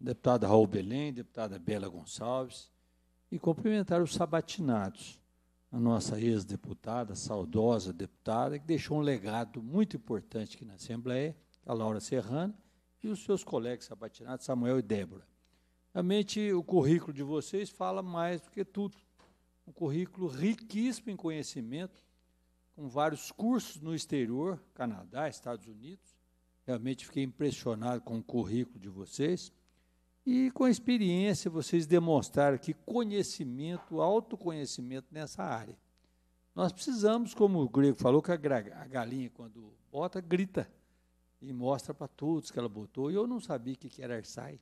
Deputada Raul Belém, deputada Bela Gonçalves. E cumprimentar os sabatinados, a nossa ex-deputada, saudosa deputada, que deixou um legado muito importante aqui na Assembleia, a Laura Serrano, e os seus colegas sabatinados, Samuel e Débora. Realmente, o currículo de vocês fala mais do que tudo. Um currículo riquíssimo em conhecimento, com vários cursos no exterior, Canadá, Estados Unidos. Realmente fiquei impressionado com o currículo de vocês. E com a experiência, vocês demonstraram que conhecimento, autoconhecimento nessa área. Nós precisamos, como o grego falou, que a galinha, quando bota, grita e mostra para todos que ela botou. E eu não sabia o que era Arsai.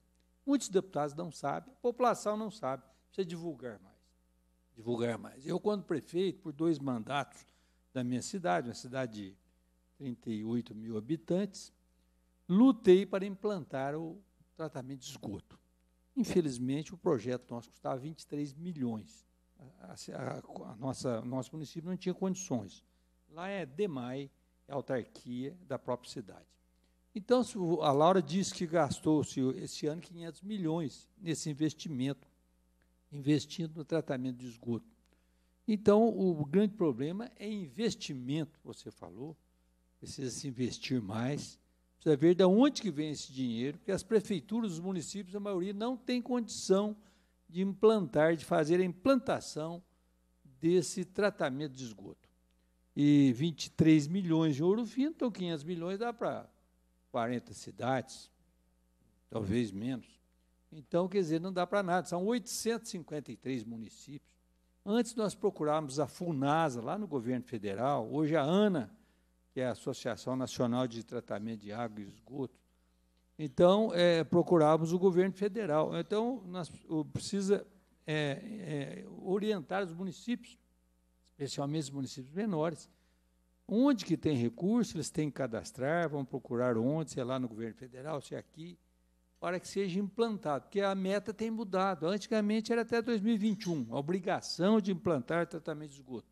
Muitos deputados não sabem, a população não sabe. Precisa divulgar mais. Divulgar mais. Eu, quando prefeito, por dois mandatos da minha cidade, uma cidade de 38 mil habitantes, lutei para implantar o tratamento de esgoto. Infelizmente, o projeto nosso custava 23 milhões. A, a, a nossa, nosso município não tinha condições. Lá é DEMAI, é autarquia da própria cidade. Então, a Laura disse que gastou-se esse ano 500 milhões nesse investimento, investindo no tratamento de esgoto. Então, o grande problema é investimento, você falou, precisa se investir mais, precisa ver de onde que vem esse dinheiro, porque as prefeituras, os municípios, a maioria não tem condição de implantar, de fazer a implantação desse tratamento de esgoto. E 23 milhões de ouro fino, então 500 milhões dá para 40 cidades, talvez menos. Então, quer dizer, não dá para nada. São 853 municípios. Antes nós procurávamos a FUNASA, lá no governo federal, hoje a ANA, que é a Associação Nacional de Tratamento de Água e Esgoto. Então, é, procurávamos o governo federal. Então, nós precisa é, é, orientar os municípios, especialmente os municípios menores, Onde que tem recurso, eles têm que cadastrar, vão procurar onde, se é lá no governo federal, se é aqui, para que seja implantado, porque a meta tem mudado. Antigamente era até 2021, a obrigação de implantar tratamento de esgoto.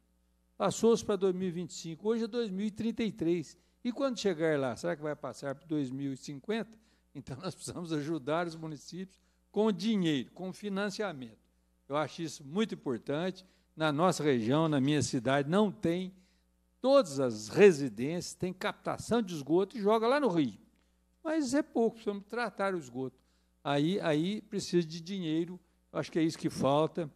Passou-se para 2025, hoje é 2033. E quando chegar lá, será que vai passar para 2050? Então nós precisamos ajudar os municípios com dinheiro, com financiamento. Eu acho isso muito importante. Na nossa região, na minha cidade, não tem Todas as residências têm captação de esgoto e joga lá no rio. Mas é pouco, precisamos tratar o esgoto. Aí, aí precisa de dinheiro, acho que é isso que falta.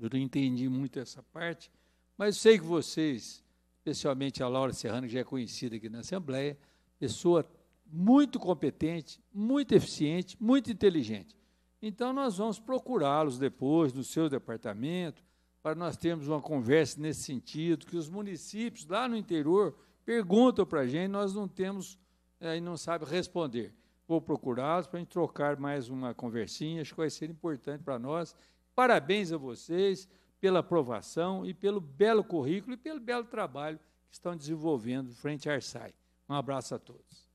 Eu não entendi muito essa parte, mas sei que vocês, especialmente a Laura Serrano, que já é conhecida aqui na Assembleia, pessoa muito competente, muito eficiente, muito inteligente. Então, nós vamos procurá-los depois no seu departamento, para nós termos uma conversa nesse sentido, que os municípios lá no interior perguntam para a gente, nós não temos é, e não sabe responder. Vou procurá-los para a gente trocar mais uma conversinha, acho que vai ser importante para nós. Parabéns a vocês pela aprovação e pelo belo currículo e pelo belo trabalho que estão desenvolvendo frente à Arsai. Um abraço a todos.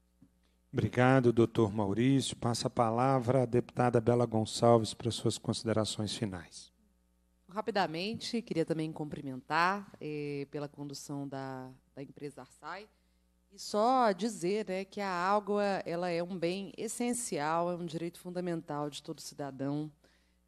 Obrigado, doutor Maurício. Passa a palavra à deputada Bela Gonçalves para suas considerações finais rapidamente, queria também cumprimentar eh, pela condução da, da empresa Arsai. E só dizer né, que a água ela é um bem essencial, é um direito fundamental de todo cidadão.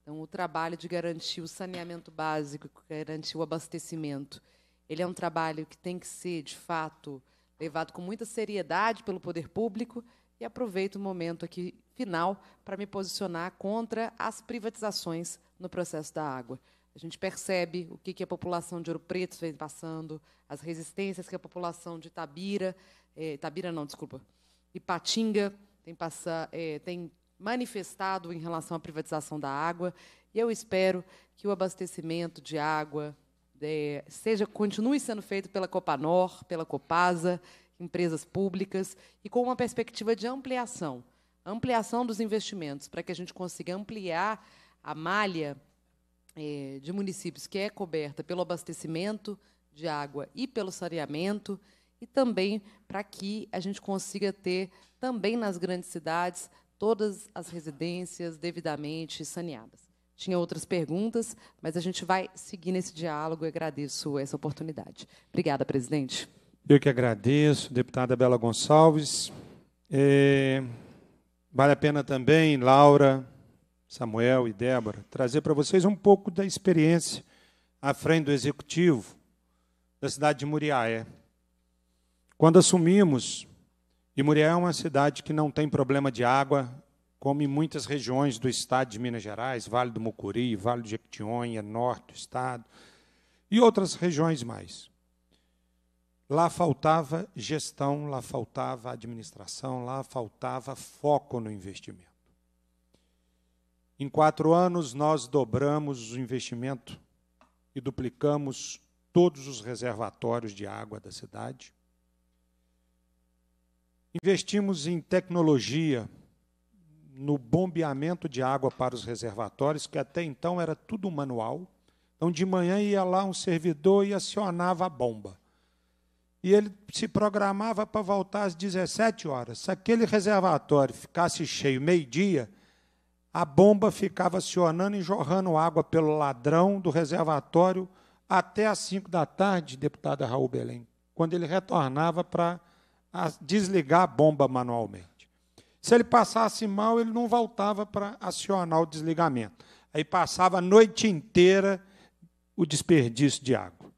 Então, o trabalho de garantir o saneamento básico, garantir o abastecimento, ele é um trabalho que tem que ser, de fato, levado com muita seriedade pelo poder público. E aproveito o momento aqui final para me posicionar contra as privatizações no processo da água. A gente percebe o que, que a população de Ouro Preto vem passando, as resistências que a população de Tabira, eh, é, Tabira não, desculpa, Ipatinga tem, passa, é, tem manifestado em relação à privatização da água. E eu espero que o abastecimento de água é, seja continue sendo feito pela Copanor, pela Copasa, empresas públicas, e com uma perspectiva de ampliação ampliação dos investimentos, para que a gente consiga ampliar a malha é, de municípios que é coberta pelo abastecimento de água e pelo saneamento, e também para que a gente consiga ter, também nas grandes cidades, todas as residências devidamente saneadas. Tinha outras perguntas, mas a gente vai seguir nesse diálogo e agradeço essa oportunidade. Obrigada, presidente. Eu que agradeço, deputada Bela Gonçalves. É, vale a pena também, Laura, Samuel e Débora, trazer para vocês um pouco da experiência à frente do executivo da cidade de Muriaé. Quando assumimos, e Muriaé é uma cidade que não tem problema de água, como em muitas regiões do estado de Minas Gerais, Vale do Mucuri, Vale do Jequitinhonha, norte do estado, e outras regiões mais. Lá faltava gestão, lá faltava administração, lá faltava foco no investimento. Em quatro anos, nós dobramos o investimento e duplicamos todos os reservatórios de água da cidade. Investimos em tecnologia, no bombeamento de água para os reservatórios, que até então era tudo manual. Então, de manhã ia lá um servidor e acionava a bomba. E ele se programava para voltar às 17 horas. Se aquele reservatório ficasse cheio meio-dia, a bomba ficava acionando e jorrando água pelo ladrão do reservatório até às 5 da tarde, deputada Raul Belém, quando ele retornava para desligar a bomba manualmente. Se ele passasse mal, ele não voltava para acionar o desligamento. Aí passava a noite inteira o desperdício de água.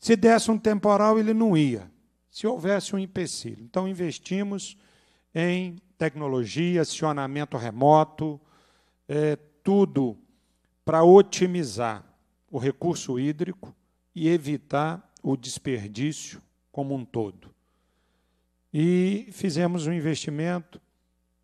Se desse um temporal, ele não ia, se houvesse um empecilho. Então, investimos em tecnologia, acionamento remoto, é, tudo para otimizar o recurso hídrico e evitar o desperdício como um todo. E fizemos um investimento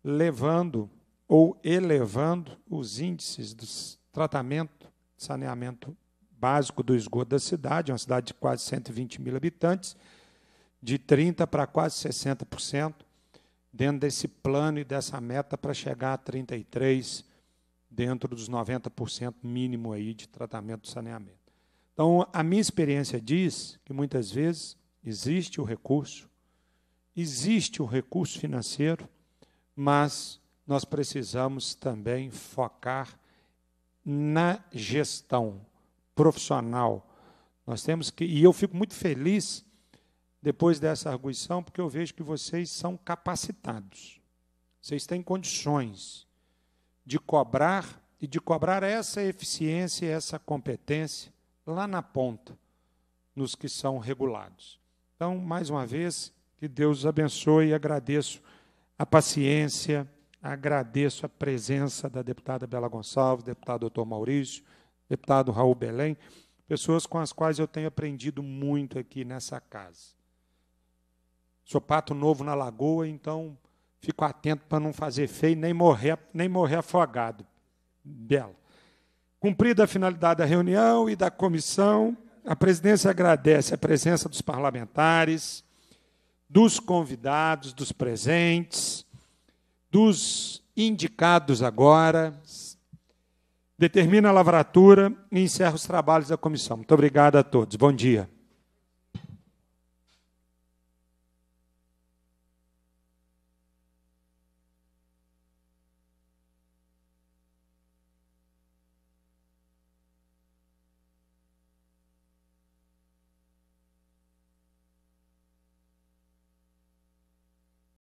levando ou elevando os índices do tratamento, saneamento básico do esgoto da cidade, uma cidade de quase 120 mil habitantes, de 30% para quase 60%, dentro desse plano e dessa meta para chegar a 33 dentro dos 90% mínimo aí de tratamento do saneamento. Então, a minha experiência diz que muitas vezes existe o recurso, existe o recurso financeiro, mas nós precisamos também focar na gestão profissional. Nós temos que, e eu fico muito feliz depois dessa arguição, porque eu vejo que vocês são capacitados. Vocês têm condições de cobrar e de cobrar essa eficiência, essa competência lá na ponta, nos que são regulados. Então, mais uma vez, que Deus os abençoe e agradeço a paciência, agradeço a presença da deputada Bela Gonçalves, deputado doutor Maurício, deputado Raul Belém, pessoas com as quais eu tenho aprendido muito aqui nessa casa. Sou pato novo na lagoa, então fico atento para não fazer feio nem morrer, nem morrer afogado. Belo. Cumprida a finalidade da reunião e da comissão, a presidência agradece a presença dos parlamentares, dos convidados, dos presentes, dos indicados agora. Determina a lavratura e encerra os trabalhos da comissão. Muito obrigado a todos. Bom dia.